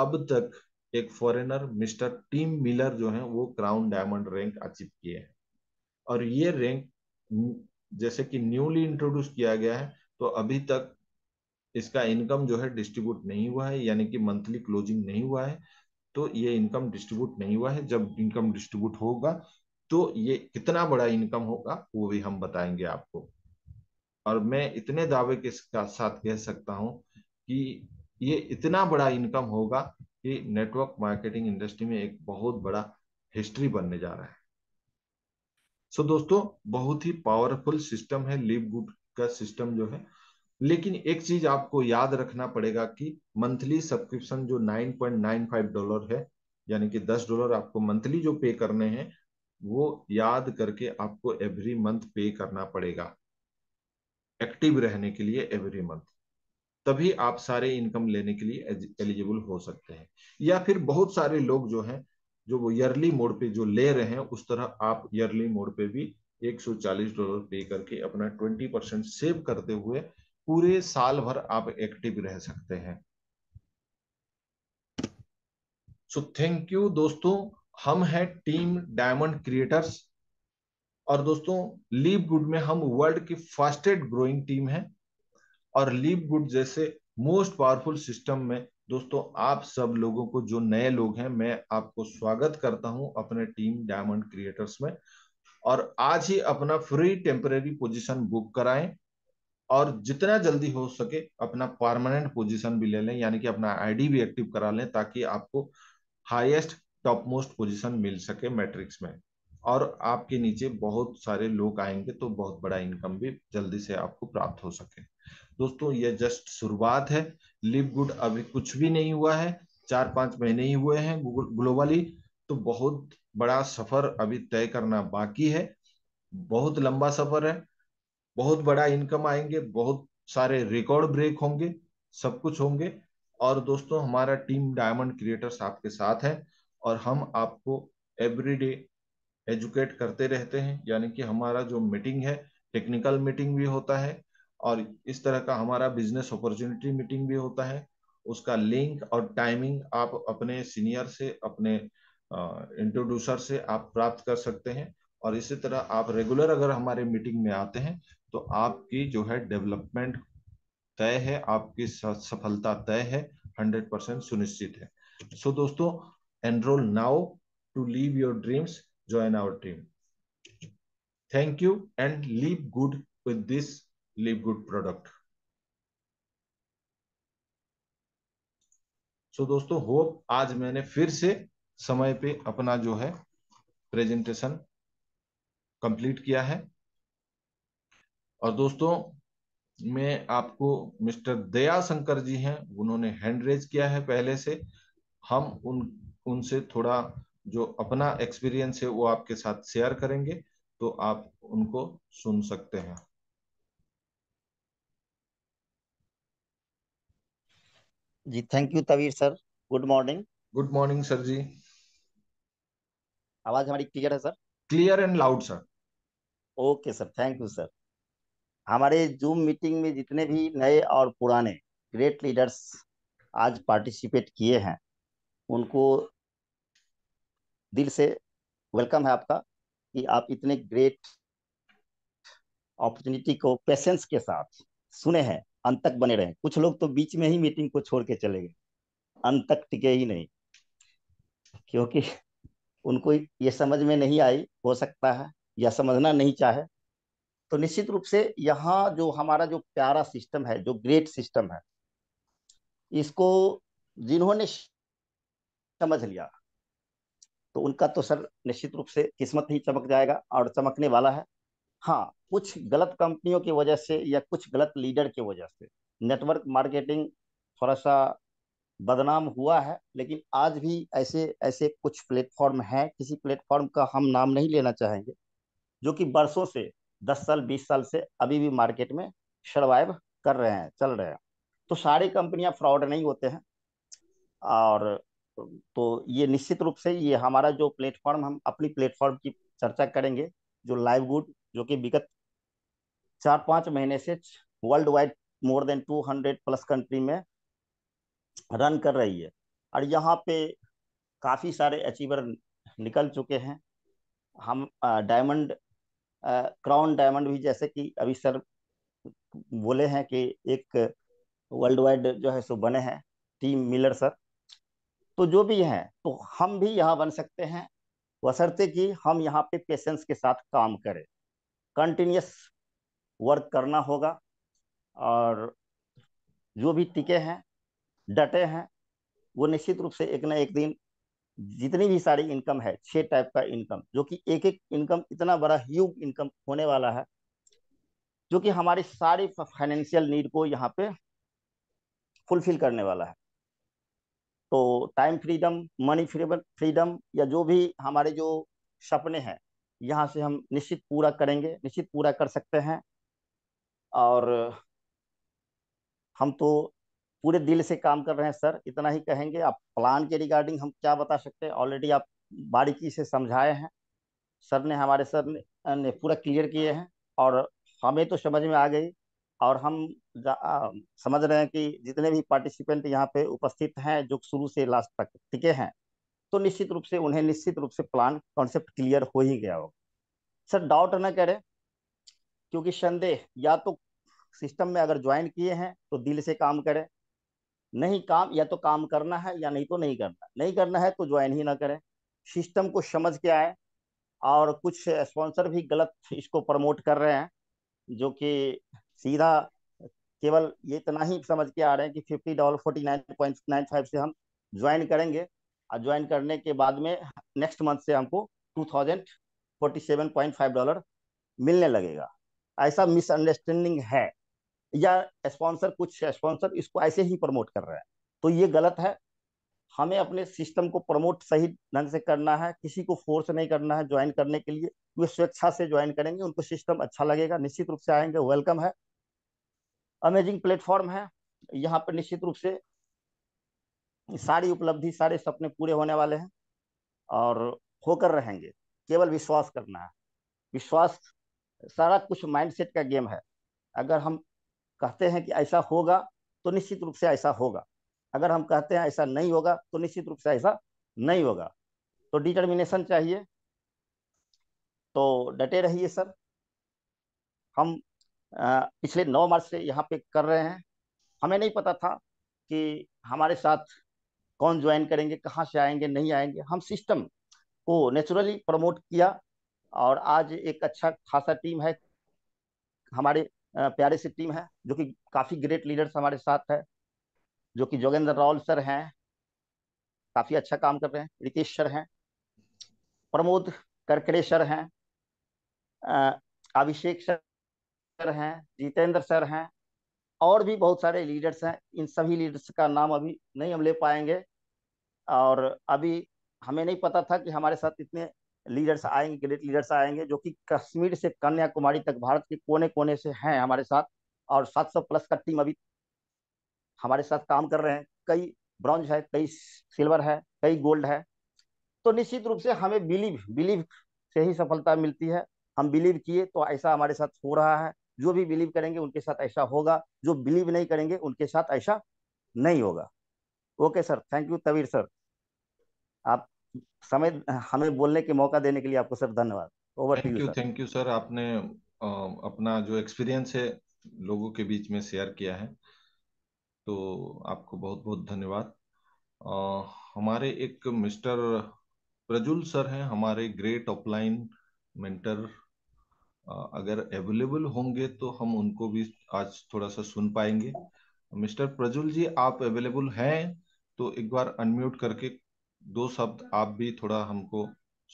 अब तक एक फॉरेनर मिस्टर टीम मिलर जो है वो क्राउन डायमंड रैंक अचीव किए हैं और ये रैंक जैसे कि न्यूली इंट्रोड्यूस किया गया है तो अभी तक इसका इनकम जो है डिस्ट्रीब्यूट नहीं हुआ है यानी कि मंथली क्लोजिंग नहीं हुआ है तो ये इनकम डिस्ट्रीब्यूट नहीं हुआ है जब इनकम डिस्ट्रीब्यूट होगा तो ये कितना बड़ा इनकम होगा वो भी हम बताएंगे आपको और मैं इतने दावे के साथ कह सकता हूं कि ये इतना बड़ा इनकम होगा कि नेटवर्क मार्केटिंग इंडस्ट्री में एक बहुत बड़ा हिस्ट्री बनने जा रहा है सो दोस्तों बहुत ही पावरफुल सिस्टम है लिव गुड का सिस्टम जो है लेकिन एक चीज आपको याद रखना पड़ेगा कि मंथली सब्सक्रिप्शन जो 9.95 डॉलर है यानी कि 10 डॉलर आपको मंथली जो पे करने हैं वो याद करके आपको एवरी मंथ पे करना पड़ेगा एक्टिव रहने के लिए एवरी मंथ तभी आप सारे इनकम लेने के लिए एलिजिबल हो सकते हैं या फिर बहुत सारे लोग जो हैं जो वो ईयरली मोड पे जो ले रहे हैं उस तरह आप ईयरली मोड पे भी 140 डॉलर पे करके अपना 20 परसेंट सेव करते हुए पूरे साल भर आप एक्टिव रह सकते हैं सो थैंक यू दोस्तों हम हैं टीम डायमंड क्रिएटर्स और दोस्तों लीप गुड में हम वर्ल्ड की फास्टेस्ट ग्रोइंग टीम है और लीप गुड जैसे मोस्ट पावरफुल सिस्टम में दोस्तों आप सब लोगों को जो नए लोग हैं मैं आपको स्वागत करता हूं अपने टीम डायमंड क्रिएटर्स में और आज ही अपना फ्री टेम्पररी पोजीशन बुक कराएं और जितना जल्दी हो सके अपना परमानेंट पोजीशन भी ले लें यानी कि अपना आईडी भी एक्टिव करा लें ताकि आपको हाईएस्ट टॉप मोस्ट पोजीशन मिल सके मैट्रिक्स में और आपके नीचे बहुत सारे लोग आएंगे तो बहुत बड़ा इनकम भी जल्दी से आपको प्राप्त हो सके दोस्तों ये जस्ट शुरुआत है लिव गुड अभी कुछ भी नहीं हुआ है चार पांच महीने ही हुए हैं ग्लोबली तो बहुत बड़ा सफर अभी तय करना बाकी है बहुत लंबा सफर है बहुत बड़ा इनकम आएंगे बहुत सारे रिकॉर्ड ब्रेक होंगे सब कुछ होंगे और दोस्तों हमारा टीम डायमंड क्रिएटर्स आपके साथ है और हम आपको एवरी डे एजुकेट करते रहते हैं यानी कि हमारा जो मीटिंग है टेक्निकल मीटिंग भी होता है और इस तरह का हमारा बिजनेस अपॉर्चुनिटी मीटिंग भी होता है उसका लिंक और टाइमिंग आप अपने सीनियर से अपने इंट्रोड्यूसर से आप प्राप्त कर सकते हैं और इसी तरह आप रेगुलर अगर हमारे मीटिंग में आते हैं तो आपकी जो है डेवलपमेंट तय है आपकी सफलता तय है हंड्रेड परसेंट सुनिश्चित है सो दोस्तों Enroll now to live your dreams. Join our team. Thank you and live good with this live good product. so, dosto hope aaj maine fir se samay pe apna jo hai presentation complete किया है और दोस्तों मैं आपको mister दया शंकर जी हैं उन्होंने hand raise किया है पहले से हम उन उनसे थोड़ा जो अपना एक्सपीरियंस है वो आपके साथ शेयर करेंगे तो आप उनको सुन सकते हैं जी thank you तवीर sir good morning good morning sir ji आवाज हमारी क्लियर है sir clear and loud sir okay sir thank you sir हमारे जूम मीटिंग में जितने भी नए और पुराने ग्रेट लीडर्स आज पार्टिसिपेट किए हैं उनको दिल से वेलकम है आपका कि आप इतने ग्रेट अपॉर्चुनिटी को पेशेंस के साथ सुने हैं अंत तक बने रहे कुछ लोग तो बीच में ही मीटिंग को छोड़ के चले गए अंत तक टिके ही नहीं क्योंकि उनको ये समझ में नहीं आई हो सकता है या समझना नहीं चाहे तो निश्चित रूप से यहाँ जो हमारा जो प्यारा सिस्टम है जो ग्रेट सिस्टम है इसको जिन्होंने समझ लिया तो उनका तो सर निश्चित रूप से किस्मत ही चमक जाएगा और चमकने वाला है हाँ कुछ गलत कंपनियों की वजह से या कुछ गलत लीडर की वजह से नेटवर्क मार्केटिंग थोड़ा सा बदनाम हुआ है लेकिन आज भी ऐसे ऐसे कुछ प्लेटफॉर्म हैं किसी प्लेटफॉर्म का हम नाम नहीं लेना चाहेंगे जो कि बरसों से दस साल बीस साल से अभी भी मार्केट में सर्वाइव कर रहे हैं चल रहे हैं तो सारी कंपनियां फ्रॉड नहीं होते हैं और तो ये निश्चित रूप से ये हमारा जो प्लेटफॉर्म हम अपनी प्लेटफॉर्म की चर्चा करेंगे जो लाइव गुड जो कि विगत चार पाँच महीने से world wide more than two hundred plus country में रन कर रही है और यहाँ पे काफ़ी सारे अचीवर निकल चुके हैं हम डायमंड क्राउन डायमंड भी जैसे कि अभी सर बोले हैं कि एक वर्ल्ड वाइड जो है सो बने हैं टीम मिलर सर तो जो भी है तो हम भी यहाँ बन सकते हैं वसरते कि हम यहाँ पे पेशेंस के साथ काम करें कंटिन्यूस वर्क करना होगा और जो भी टिके हैं डटे हैं वो निश्चित रूप से एक ना एक दिन जितनी भी सारी इनकम है छः टाइप का इनकम जो कि एक एक इनकम इतना बड़ा ह्यूज इनकम होने वाला है जो कि हमारी सारी फाइनेंशियल नीड को यहाँ पे फुलफिल करने वाला है तो time freedom money freedom freedom या जो भी हमारे जो सपने हैं यहाँ से हम निश्चित पूरा करेंगे निश्चित पूरा कर सकते हैं और हम तो पूरे दिल से काम कर रहे हैं सर इतना ही कहेंगे आप प्लान के रिगार्डिंग हम क्या बता सकते हैं ऑलरेडी आप बारीकी से समझाए हैं सर ने हमारे सर ने, ने पूरा क्लियर किए हैं और हमें तो समझ में आ गई और हम आ, समझ रहे हैं कि जितने भी पार्टिसिपेंट यहाँ पे उपस्थित हैं जो शुरू से लास्ट तक टिके हैं तो निश्चित रूप से उन्हें निश्चित रूप से प्लान कॉन्सेप्ट क्लियर हो ही गया होगा सर डाउट ना करें क्योंकि संदेह या तो सिस्टम में अगर ज्वाइन किए हैं तो दिल से काम करें नहीं काम या तो काम करना है या नहीं तो नहीं करना नहीं करना है तो ज्वाइन ही ना करें सिस्टम को समझ के आए और कुछ स्पॉन्सर भी गलत इसको प्रमोट कर रहे हैं जो कि सीधा केवल ये इतना ही समझ के आ रहे हैं कि fifty dollar forty nine point nine five से हम ज्वाइन करेंगे और ज्वाइन करने के बाद में नेक्स्ट मंथ से हमको two thousand forty seven point five dollar मिलने लगेगा ऐसा मिसअंडरस्टैंडिंग है या स्पॉन्सर कुछ स्पॉन्सर इसको ऐसे ही प्रमोट कर रहे हैं तो ये गलत है हमें अपने सिस्टम को प्रमोट सही ढंग से करना है किसी को फोर्स नहीं करना है ज्वाइन करने के लिए वे स्वेच्छा से ज्वाइन करेंगे उनको सिस्टम अच्छा लगेगा निश्चित रूप से आएंगे वेलकम है अमेजिंग प्लेटफॉर्म है यहाँ पर निश्चित रूप से सारी उपलब्धि सारे सपने पूरे होने वाले हैं और होकर रहेंगे केवल विश्वास करना है विश्वास सारा कुछ माइंडसेट का गेम है अगर हम कहते हैं कि ऐसा होगा तो निश्चित रूप से ऐसा होगा अगर हम कहते हैं ऐसा नहीं होगा तो निश्चित रूप से ऐसा नहीं होगा तो डिटर्मिनेशन चाहिए तो डटे रहिए सर हम पिछले नौ मार्च से यहाँ पे कर रहे हैं हमें नहीं पता था कि हमारे साथ कौन ज्वाइन करेंगे कहाँ से आएंगे नहीं आएंगे हम सिस्टम को नेचुरली प्रमोट किया और आज एक अच्छा खासा टीम है हमारे प्यारे से टीम है जो कि काफ़ी ग्रेट लीडर्स हमारे साथ है जो कि जोगेंद्र रावल सर हैं काफ़ी अच्छा काम कर रहे हैं रितेश सर हैं प्रमोद करकड़े सर हैं अभिषेक सर सर हैं जितेंद्र सर हैं और भी बहुत सारे लीडर्स हैं इन सभी लीडर्स का नाम अभी नहीं हम ले पाएंगे और अभी हमें नहीं पता था कि हमारे साथ इतने लीडर्स आएंगे ग्रेट लीडर्स आएंगे जो कि कश्मीर से कन्याकुमारी तक भारत के कोने कोने से हैं हमारे साथ और 700 प्लस का टीम अभी हमारे साथ काम कर रहे हैं कई ब्रॉन्ज है कई सिल्वर है कई गोल्ड है तो निश्चित रूप से हमें बिलीव बिलीव से ही सफलता मिलती है हम बिलीव किए तो ऐसा हमारे साथ हो रहा है जो भी बिलीव करेंगे उनके साथ ऐसा होगा जो बिलीव नहीं करेंगे उनके साथ ऐसा नहीं होगा okay sir thank you तवीर sir आप समय हमें बोलने के मौका देने के लिए आपको सर धन्यवाद over thank you thank you sir आपने आ, अपना जो एक्सपीरियंस है लोगों के बीच में शेयर किया है तो आपको बहुत बहुत धन्यवाद हमारे एक मिस्टर प्रजुल सर हैं हमारे ग्रेट ऑफलाइन मेंटर अगर अवेलेबल होंगे तो हम उनको भी आज थोड़ा सा सुन पाएंगे मिस्टर प्रजुल जी आप अवेलेबल हैं तो एक बार अनम्यूट करके दो शब्द आप भी थोड़ा हमको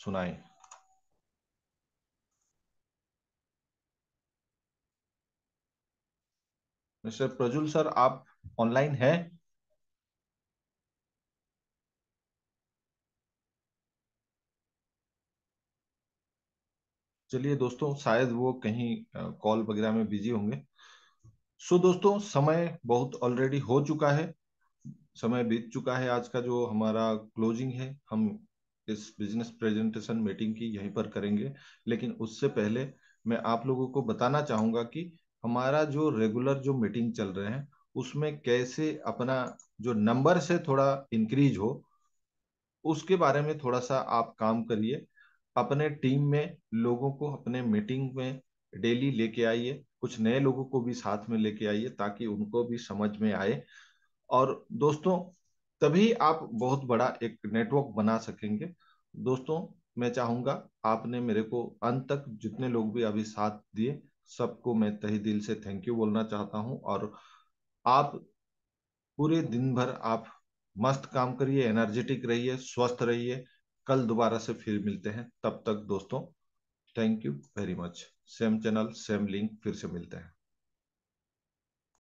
सुनाएं मिस्टर प्रजुल सर आप ऑनलाइन हैं चलिए दोस्तों शायद वो कहीं कॉल वगैरह में बिजी होंगे सो so, दोस्तों समय बहुत ऑलरेडी हो चुका है समय बीत चुका है आज का जो हमारा क्लोजिंग है हम इस बिजनेस प्रेजेंटेशन मीटिंग की यहीं पर करेंगे लेकिन उससे पहले मैं आप लोगों को बताना चाहूंगा कि हमारा जो रेगुलर जो मीटिंग चल रहे हैं उसमें कैसे अपना जो नंबर से थोड़ा इंक्रीज हो उसके बारे में थोड़ा सा आप काम करिए अपने टीम में लोगों को अपने मीटिंग में डेली लेके आइए कुछ नए लोगों को भी साथ में लेके आइए ताकि उनको भी समझ में आए और दोस्तों तभी आप बहुत बड़ा एक नेटवर्क बना सकेंगे दोस्तों मैं चाहूंगा आपने मेरे को अंत तक जितने लोग भी अभी साथ दिए सबको मैं तहे दिल से थैंक यू बोलना चाहता हूं और आप पूरे दिन भर आप मस्त काम करिए एनर्जेटिक रहिए स्वस्थ रहिए कल दोबारा से फिर मिलते हैं तब तक दोस्तों thank you very much same channel same link फिर से मिलते हैं